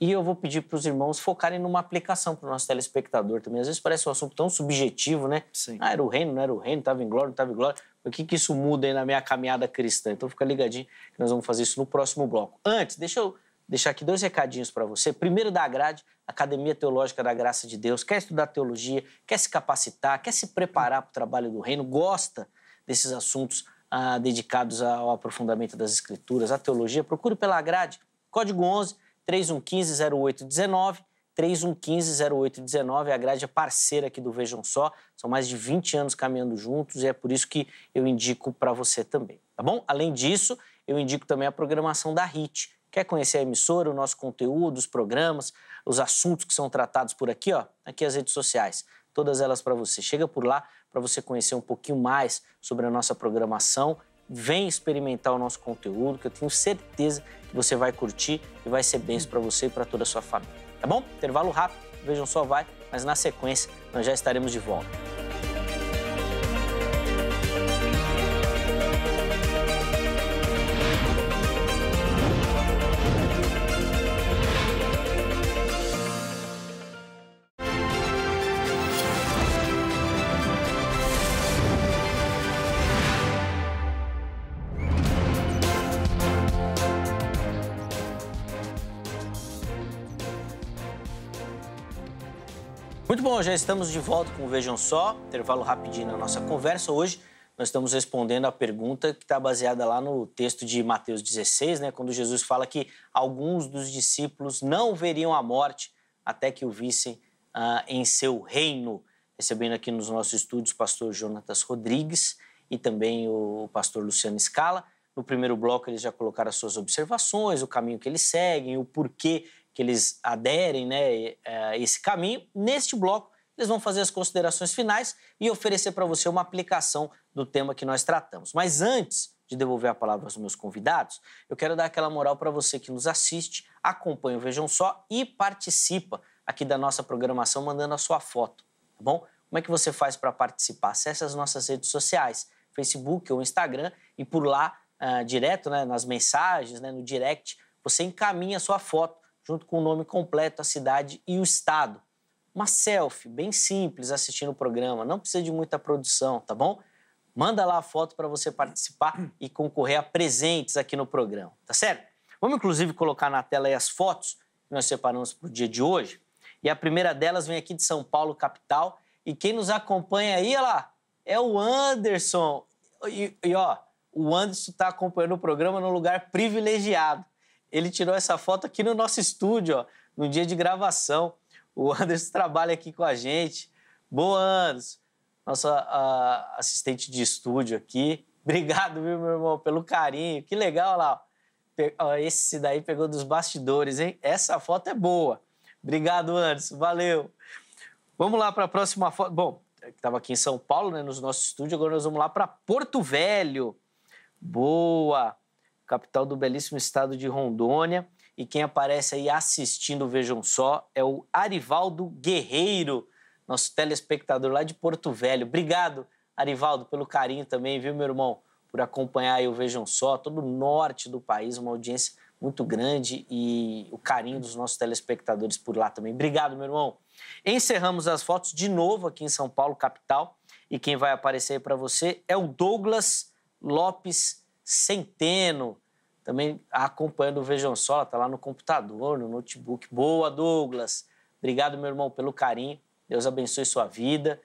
Speaker 1: E eu vou pedir para os irmãos focarem numa aplicação para o nosso telespectador também. Às vezes parece um assunto tão subjetivo, né? Sim. Ah, era o reino, não era o reino, estava em glória, não estava em glória. O que, que isso muda aí na minha caminhada cristã? Então fica ligadinho que nós vamos fazer isso no próximo bloco. Antes, deixa eu deixar aqui dois recadinhos para você. Primeiro da grade, Academia Teológica da Graça de Deus, quer estudar teologia, quer se capacitar, quer se preparar para o trabalho do reino, gosta desses assuntos ah, dedicados ao aprofundamento das escrituras, à teologia, procure pela grade, código 11 3115 0819, 3115 0819, a grade é parceira aqui do Vejam Só, são mais de 20 anos caminhando juntos e é por isso que eu indico para você também, tá bom? Além disso, eu indico também a programação da HIT, Quer conhecer a emissora, o nosso conteúdo, os programas, os assuntos que são tratados por aqui, ó? Aqui as redes sociais, todas elas para você. Chega por lá para você conhecer um pouquinho mais sobre a nossa programação. Vem experimentar o nosso conteúdo, que eu tenho certeza que você vai curtir e vai ser benção para você e para toda a sua família. Tá bom? Intervalo rápido, vejam só vai, mas na sequência nós já estaremos de volta. bom, já estamos de volta com Vejam Só. Intervalo rapidinho na nossa conversa. Hoje nós estamos respondendo a pergunta que está baseada lá no texto de Mateus 16, né, quando Jesus fala que alguns dos discípulos não veriam a morte até que o vissem ah, em seu reino. Recebendo aqui nos nossos estúdios o pastor Jonatas Rodrigues e também o pastor Luciano Scala. No primeiro bloco, eles já colocaram as suas observações, o caminho que eles seguem, o porquê que eles aderem né, é, a esse caminho. Neste bloco, eles vão fazer as considerações finais e oferecer para você uma aplicação do tema que nós tratamos. Mas antes de devolver a palavra aos meus convidados, eu quero dar aquela moral para você que nos assiste, acompanha o Vejam Só e participa aqui da nossa programação mandando a sua foto, tá bom? Como é que você faz para participar? Acesse as nossas redes sociais, Facebook ou Instagram, e por lá, uh, direto, né, nas mensagens, né, no direct, você encaminha a sua foto junto com o nome completo, a cidade e o estado. Uma selfie, bem simples, assistindo o programa, não precisa de muita produção, tá bom? Manda lá a foto para você participar e concorrer a presentes aqui no programa, tá certo? Vamos inclusive colocar na tela aí as fotos que nós separamos para o dia de hoje. E a primeira delas vem aqui de São Paulo, capital. E quem nos acompanha aí, olha lá, é o Anderson. E, e ó, o Anderson está acompanhando o programa num lugar privilegiado. Ele tirou essa foto aqui no nosso estúdio, ó, no dia de gravação. O Anderson trabalha aqui com a gente. Boa, Anderson. Nossa a, assistente de estúdio aqui. Obrigado, viu, meu irmão, pelo carinho. Que legal olha lá. Ó. esse daí pegou dos bastidores, hein? Essa foto é boa. Obrigado, Anderson. Valeu. Vamos lá para a próxima foto. Bom, é estava aqui em São Paulo, né, nos nossos estúdios. Agora nós vamos lá para Porto Velho. Boa! capital do belíssimo estado de Rondônia. E quem aparece aí assistindo, vejam só, é o Arivaldo Guerreiro, nosso telespectador lá de Porto Velho. Obrigado, Arivaldo, pelo carinho também, viu, meu irmão, por acompanhar aí o Vejam Só, todo o norte do país, uma audiência muito grande e o carinho dos nossos telespectadores por lá também. Obrigado, meu irmão. Encerramos as fotos de novo aqui em São Paulo, capital, e quem vai aparecer para você é o Douglas Lopes Centeno, também acompanhando o Vejão Sola, tá lá no computador, no notebook. Boa, Douglas. Obrigado, meu irmão, pelo carinho. Deus abençoe sua vida.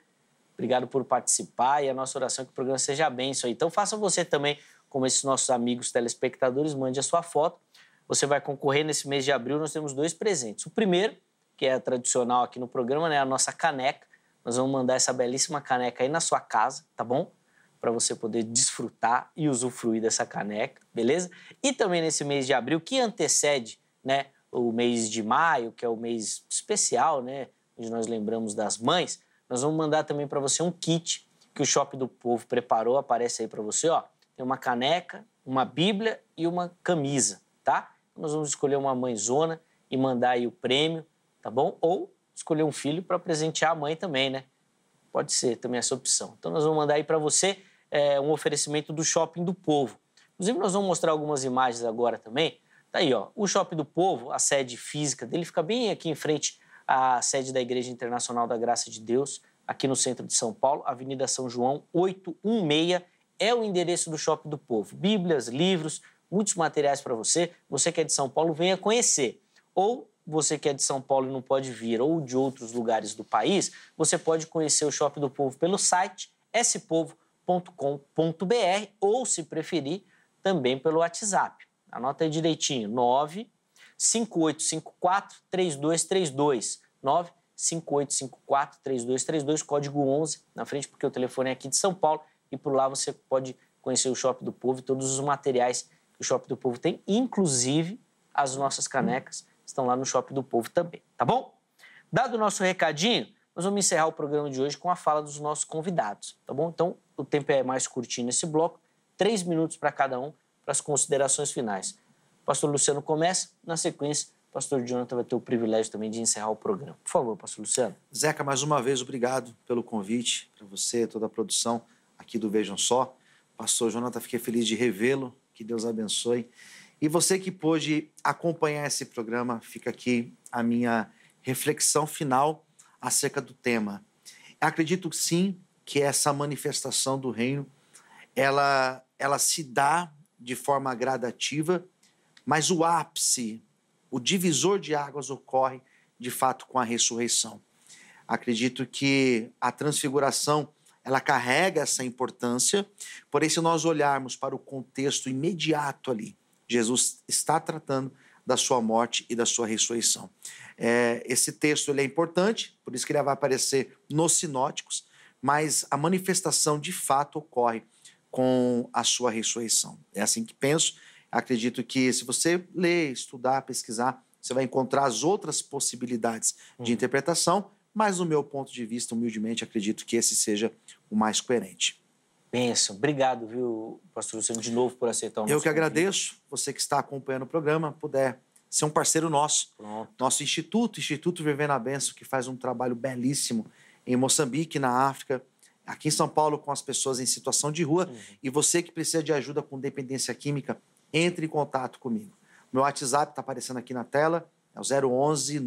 Speaker 1: Obrigado por participar e a nossa oração é que o programa seja benção. Então faça você também, como esses nossos amigos telespectadores, mande a sua foto. Você vai concorrer nesse mês de abril, nós temos dois presentes. O primeiro, que é tradicional aqui no programa, né, a nossa caneca. Nós vamos mandar essa belíssima caneca aí na sua casa, tá bom? para você poder desfrutar e usufruir dessa caneca, beleza? E também nesse mês de abril, que antecede né, o mês de maio, que é o mês especial, né, onde nós lembramos das mães, nós vamos mandar também para você um kit que o Shopping do Povo preparou, aparece aí para você, ó. Tem uma caneca, uma bíblia e uma camisa, tá? Nós vamos escolher uma mãezona e mandar aí o prêmio, tá bom? Ou escolher um filho para presentear a mãe também, né? Pode ser também essa opção. Então nós vamos mandar aí para você é, um oferecimento do Shopping do Povo. Inclusive, nós vamos mostrar algumas imagens agora também. Tá aí, ó. O Shopping do Povo, a sede física dele, fica bem aqui em frente à sede da Igreja Internacional da Graça de Deus, aqui no centro de São Paulo, Avenida São João 816, é o endereço do Shopping do Povo. Bíblias, livros, muitos materiais para você. Você que é de São Paulo, venha conhecer. Ou você que é de São Paulo e não pode vir, ou de outros lugares do país, você pode conhecer o Shopping do Povo pelo site spovo.com www.cafeinacultura.com.br ou, se preferir, também pelo WhatsApp. Anota aí direitinho: 95854-3232. 95854-3232, código 11 na frente, porque o telefone é aqui de São Paulo e por lá você pode conhecer o Shopping do Povo e todos os materiais que o Shopping do Povo tem, inclusive as nossas canecas estão lá no Shopping do Povo também, tá bom? Dado o nosso recadinho, nós vamos encerrar o programa de hoje com a fala dos nossos convidados, tá bom? Então, o tempo é mais curtinho nesse bloco, três minutos para cada um, para as considerações finais. O pastor Luciano começa, na sequência, o pastor Jonathan vai ter o privilégio
Speaker 3: também de encerrar o programa. Por favor, pastor Luciano. Zeca, mais uma vez, obrigado pelo convite, para você, toda a produção aqui do Vejam Só. Pastor Jonathan, fiquei feliz de revê-lo, que Deus abençoe. E você que pôde acompanhar esse programa, fica aqui a minha reflexão final acerca do tema. Acredito sim que essa manifestação do reino ela, ela se dá de forma gradativa, mas o ápice, o divisor de águas ocorre de fato com a ressurreição. Acredito que a transfiguração ela carrega essa importância, porém, se nós olharmos para o contexto imediato ali, Jesus está tratando da sua morte e da sua ressurreição. É, esse texto ele é importante, por isso que ele vai aparecer nos sinóticos, mas a manifestação de fato ocorre com a sua ressurreição. É assim que penso. Acredito que se você ler, estudar, pesquisar, você vai encontrar as outras possibilidades uhum. de interpretação, mas no meu ponto de vista, humildemente, acredito que esse seja o mais coerente. Benção. Obrigado, viu, pastor Luciano, de novo por aceitar o nosso Eu que agradeço. Você que está acompanhando o programa, puder ser um parceiro nosso. Pronto. Nosso instituto, Instituto Viver na Benção, que faz um trabalho belíssimo em Moçambique, na África, aqui em São Paulo, com as pessoas em situação de rua. Uhum. E você que precisa de ajuda com dependência química, entre em contato comigo. Meu WhatsApp está aparecendo aqui na tela, é o 011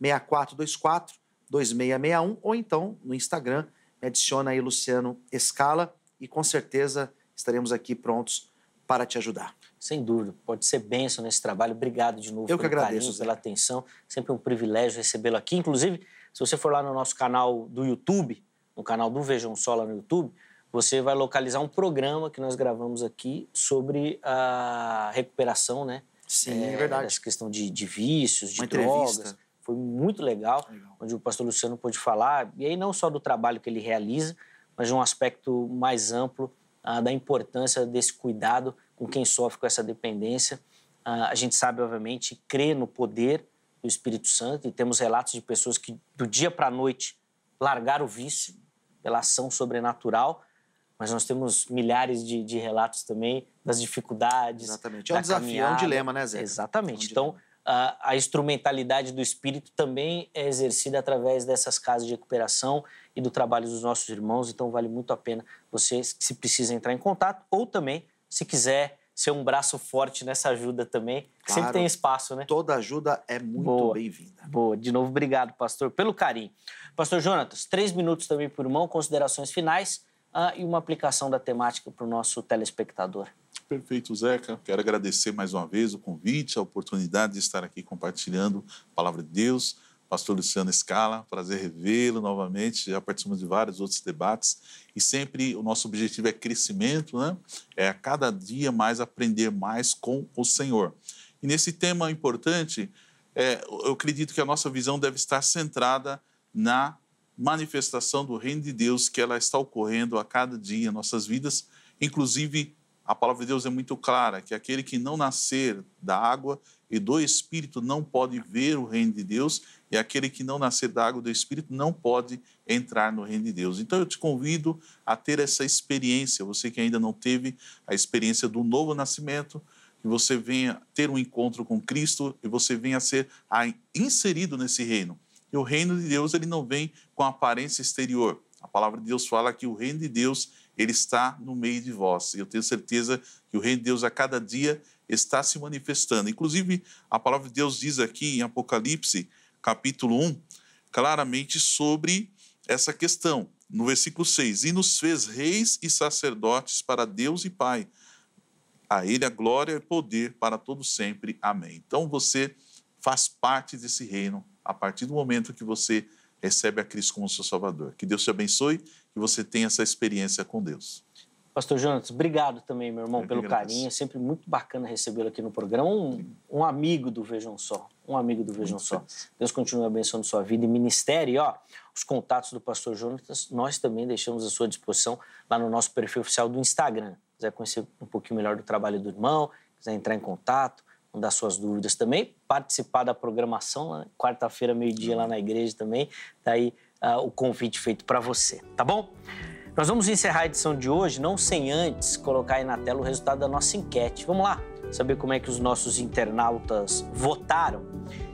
Speaker 3: 6424 2661, ou então no Instagram, me adiciona aí Luciano Escala e com certeza estaremos aqui prontos para te ajudar.
Speaker 1: Sem dúvida, pode ser benção
Speaker 3: nesse trabalho. Obrigado de novo Eu que agradeço, carinho, pela atenção.
Speaker 1: Sempre um privilégio recebê-lo aqui. Inclusive, se você for lá no nosso canal do YouTube, no canal do Vejam Sola no YouTube, você vai localizar um programa que nós gravamos aqui sobre a recuperação, né? Sim, é, é verdade. Essa questão de, de vícios, de Uma drogas. Entrevista. Foi muito legal, legal, onde o pastor Luciano pôde falar, e aí não só do trabalho que ele realiza, mas de um aspecto mais amplo ah, da importância desse cuidado com quem sofre com essa dependência. Ah, a gente sabe, obviamente, crê no poder do Espírito Santo e temos relatos de pessoas que, do dia para a noite, largaram o vício pela ação sobrenatural, mas nós temos milhares de, de relatos também das dificuldades. Exatamente. É um desafio, caminhada. é um dilema, né, Zé? Exatamente. É um então, a, a, instrumentalidade do Espírito também é exercida através dessas casas de recuperação e do trabalho dos nossos irmãos, então vale muito a pena vocês que se precisam entrar em contato ou também se quiser ser um braço forte nessa ajuda também, claro, sempre tem espaço, né? Toda ajuda é muito bem-vinda. Boa, de novo, obrigado, pastor, pelo carinho. Pastor Jonatas, três minutos também por mão, considerações finais ah, e uma aplicação da temática para o nosso telespectador.
Speaker 2: Perfeito, Zeca. Quero agradecer mais uma vez o convite, a oportunidade de estar aqui compartilhando a palavra de Deus pastor Luciano Scala, prazer revê-lo novamente. Já participamos de vários outros debates e sempre o nosso objetivo é crescimento, né? É a cada dia mais aprender mais com o Senhor. E nesse tema importante, é, eu acredito que a nossa visão deve estar centrada na manifestação do reino de Deus que ela está ocorrendo a cada dia em nossas vidas, inclusive a palavra de Deus é muito clara, que aquele que não nascer da água e do espírito não pode ver o reino de Deus, e aquele que não nascer da água do Espírito não pode entrar no reino de Deus. Então eu te convido a ter essa experiência, você que ainda não teve a experiência do novo nascimento, que você venha ter um encontro com Cristo e você venha ser inserido nesse reino. E o reino de Deus ele não vem com aparência exterior. A palavra de Deus fala que o reino de Deus ele está no meio de vós. E eu tenho certeza que o reino de Deus a cada dia está se manifestando. Inclusive, a palavra de Deus diz aqui em Apocalipse capítulo 1, claramente sobre essa questão. No versículo 6: E nos fez reis e sacerdotes para Deus e Pai. A Ele a glória e poder para todo sempre. Amém. Então você faz parte desse reino a partir do momento que você recebe a Cristo como seu Salvador. Que Deus te abençoe, que você tenha essa experiência com Deus. Pastor Jonas,
Speaker 1: obrigado também, meu irmão, Eu pelo carinho. É sempre muito bacana recebê-lo aqui no programa. Um, um, amigo do Vejam Só. Um amigo do Vejam muito Só. Deus continue abençoando sua vida e ministério. E, ó, os contatos do Pastor Jonas nós também deixamos à sua disposição lá no nosso perfil oficial do Instagram. quiser conhecer um pouquinho melhor do trabalho do irmão, quiser entrar em contato, mandar suas dúvidas também, participar da programação, né? quarta-feira, meio-dia, lá na igreja também. Daí tá uh, ah, o convite feito para você, tá bom? Nós vamos encerrar a edição de hoje, não sem antes colocar aí na tela o resultado da nossa enquete. Vamos lá saber como é que os nossos internautas votaram.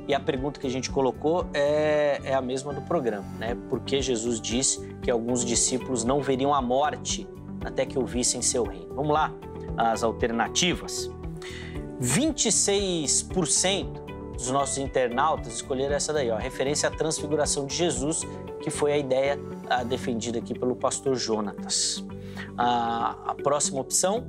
Speaker 1: E a pergunta que a gente colocou é, é a mesma do programa, né? Por que Jesus disse que alguns discípulos não veriam a morte até que ouvissem seu reino? Vamos lá, as alternativas. 26% dos nossos internautas escolheram essa daí, ó, referência à transfiguração de Jesus, que foi a ideia Tá defendida aqui pelo pastor Jonatas. A, a próxima opção,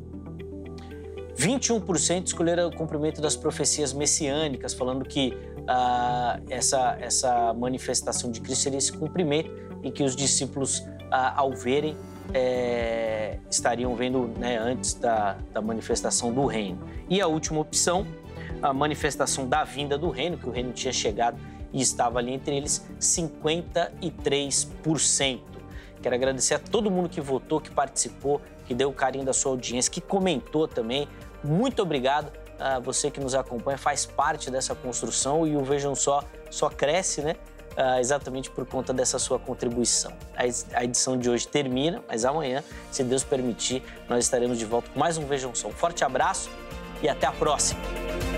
Speaker 1: 21% escolheram o cumprimento das profecias messiânicas, falando que ah, essa, essa manifestação de Cristo seria esse cumprimento e que os discípulos, ah, ao verem, é, estariam vendo né, antes da, da manifestação do reino. E a última opção, a manifestação da vinda do reino, que o reino tinha chegado e estava ali entre eles 53%. Quero agradecer a todo mundo que votou, que participou, que deu o carinho da sua audiência, que comentou também. Muito obrigado a você que nos acompanha, faz parte dessa construção e o Vejam Só só cresce, né? Uh, exatamente por conta dessa sua contribuição. A edição de hoje termina, mas amanhã, se Deus permitir, nós estaremos de volta com mais um Vejam Só. Um forte abraço e até a próxima!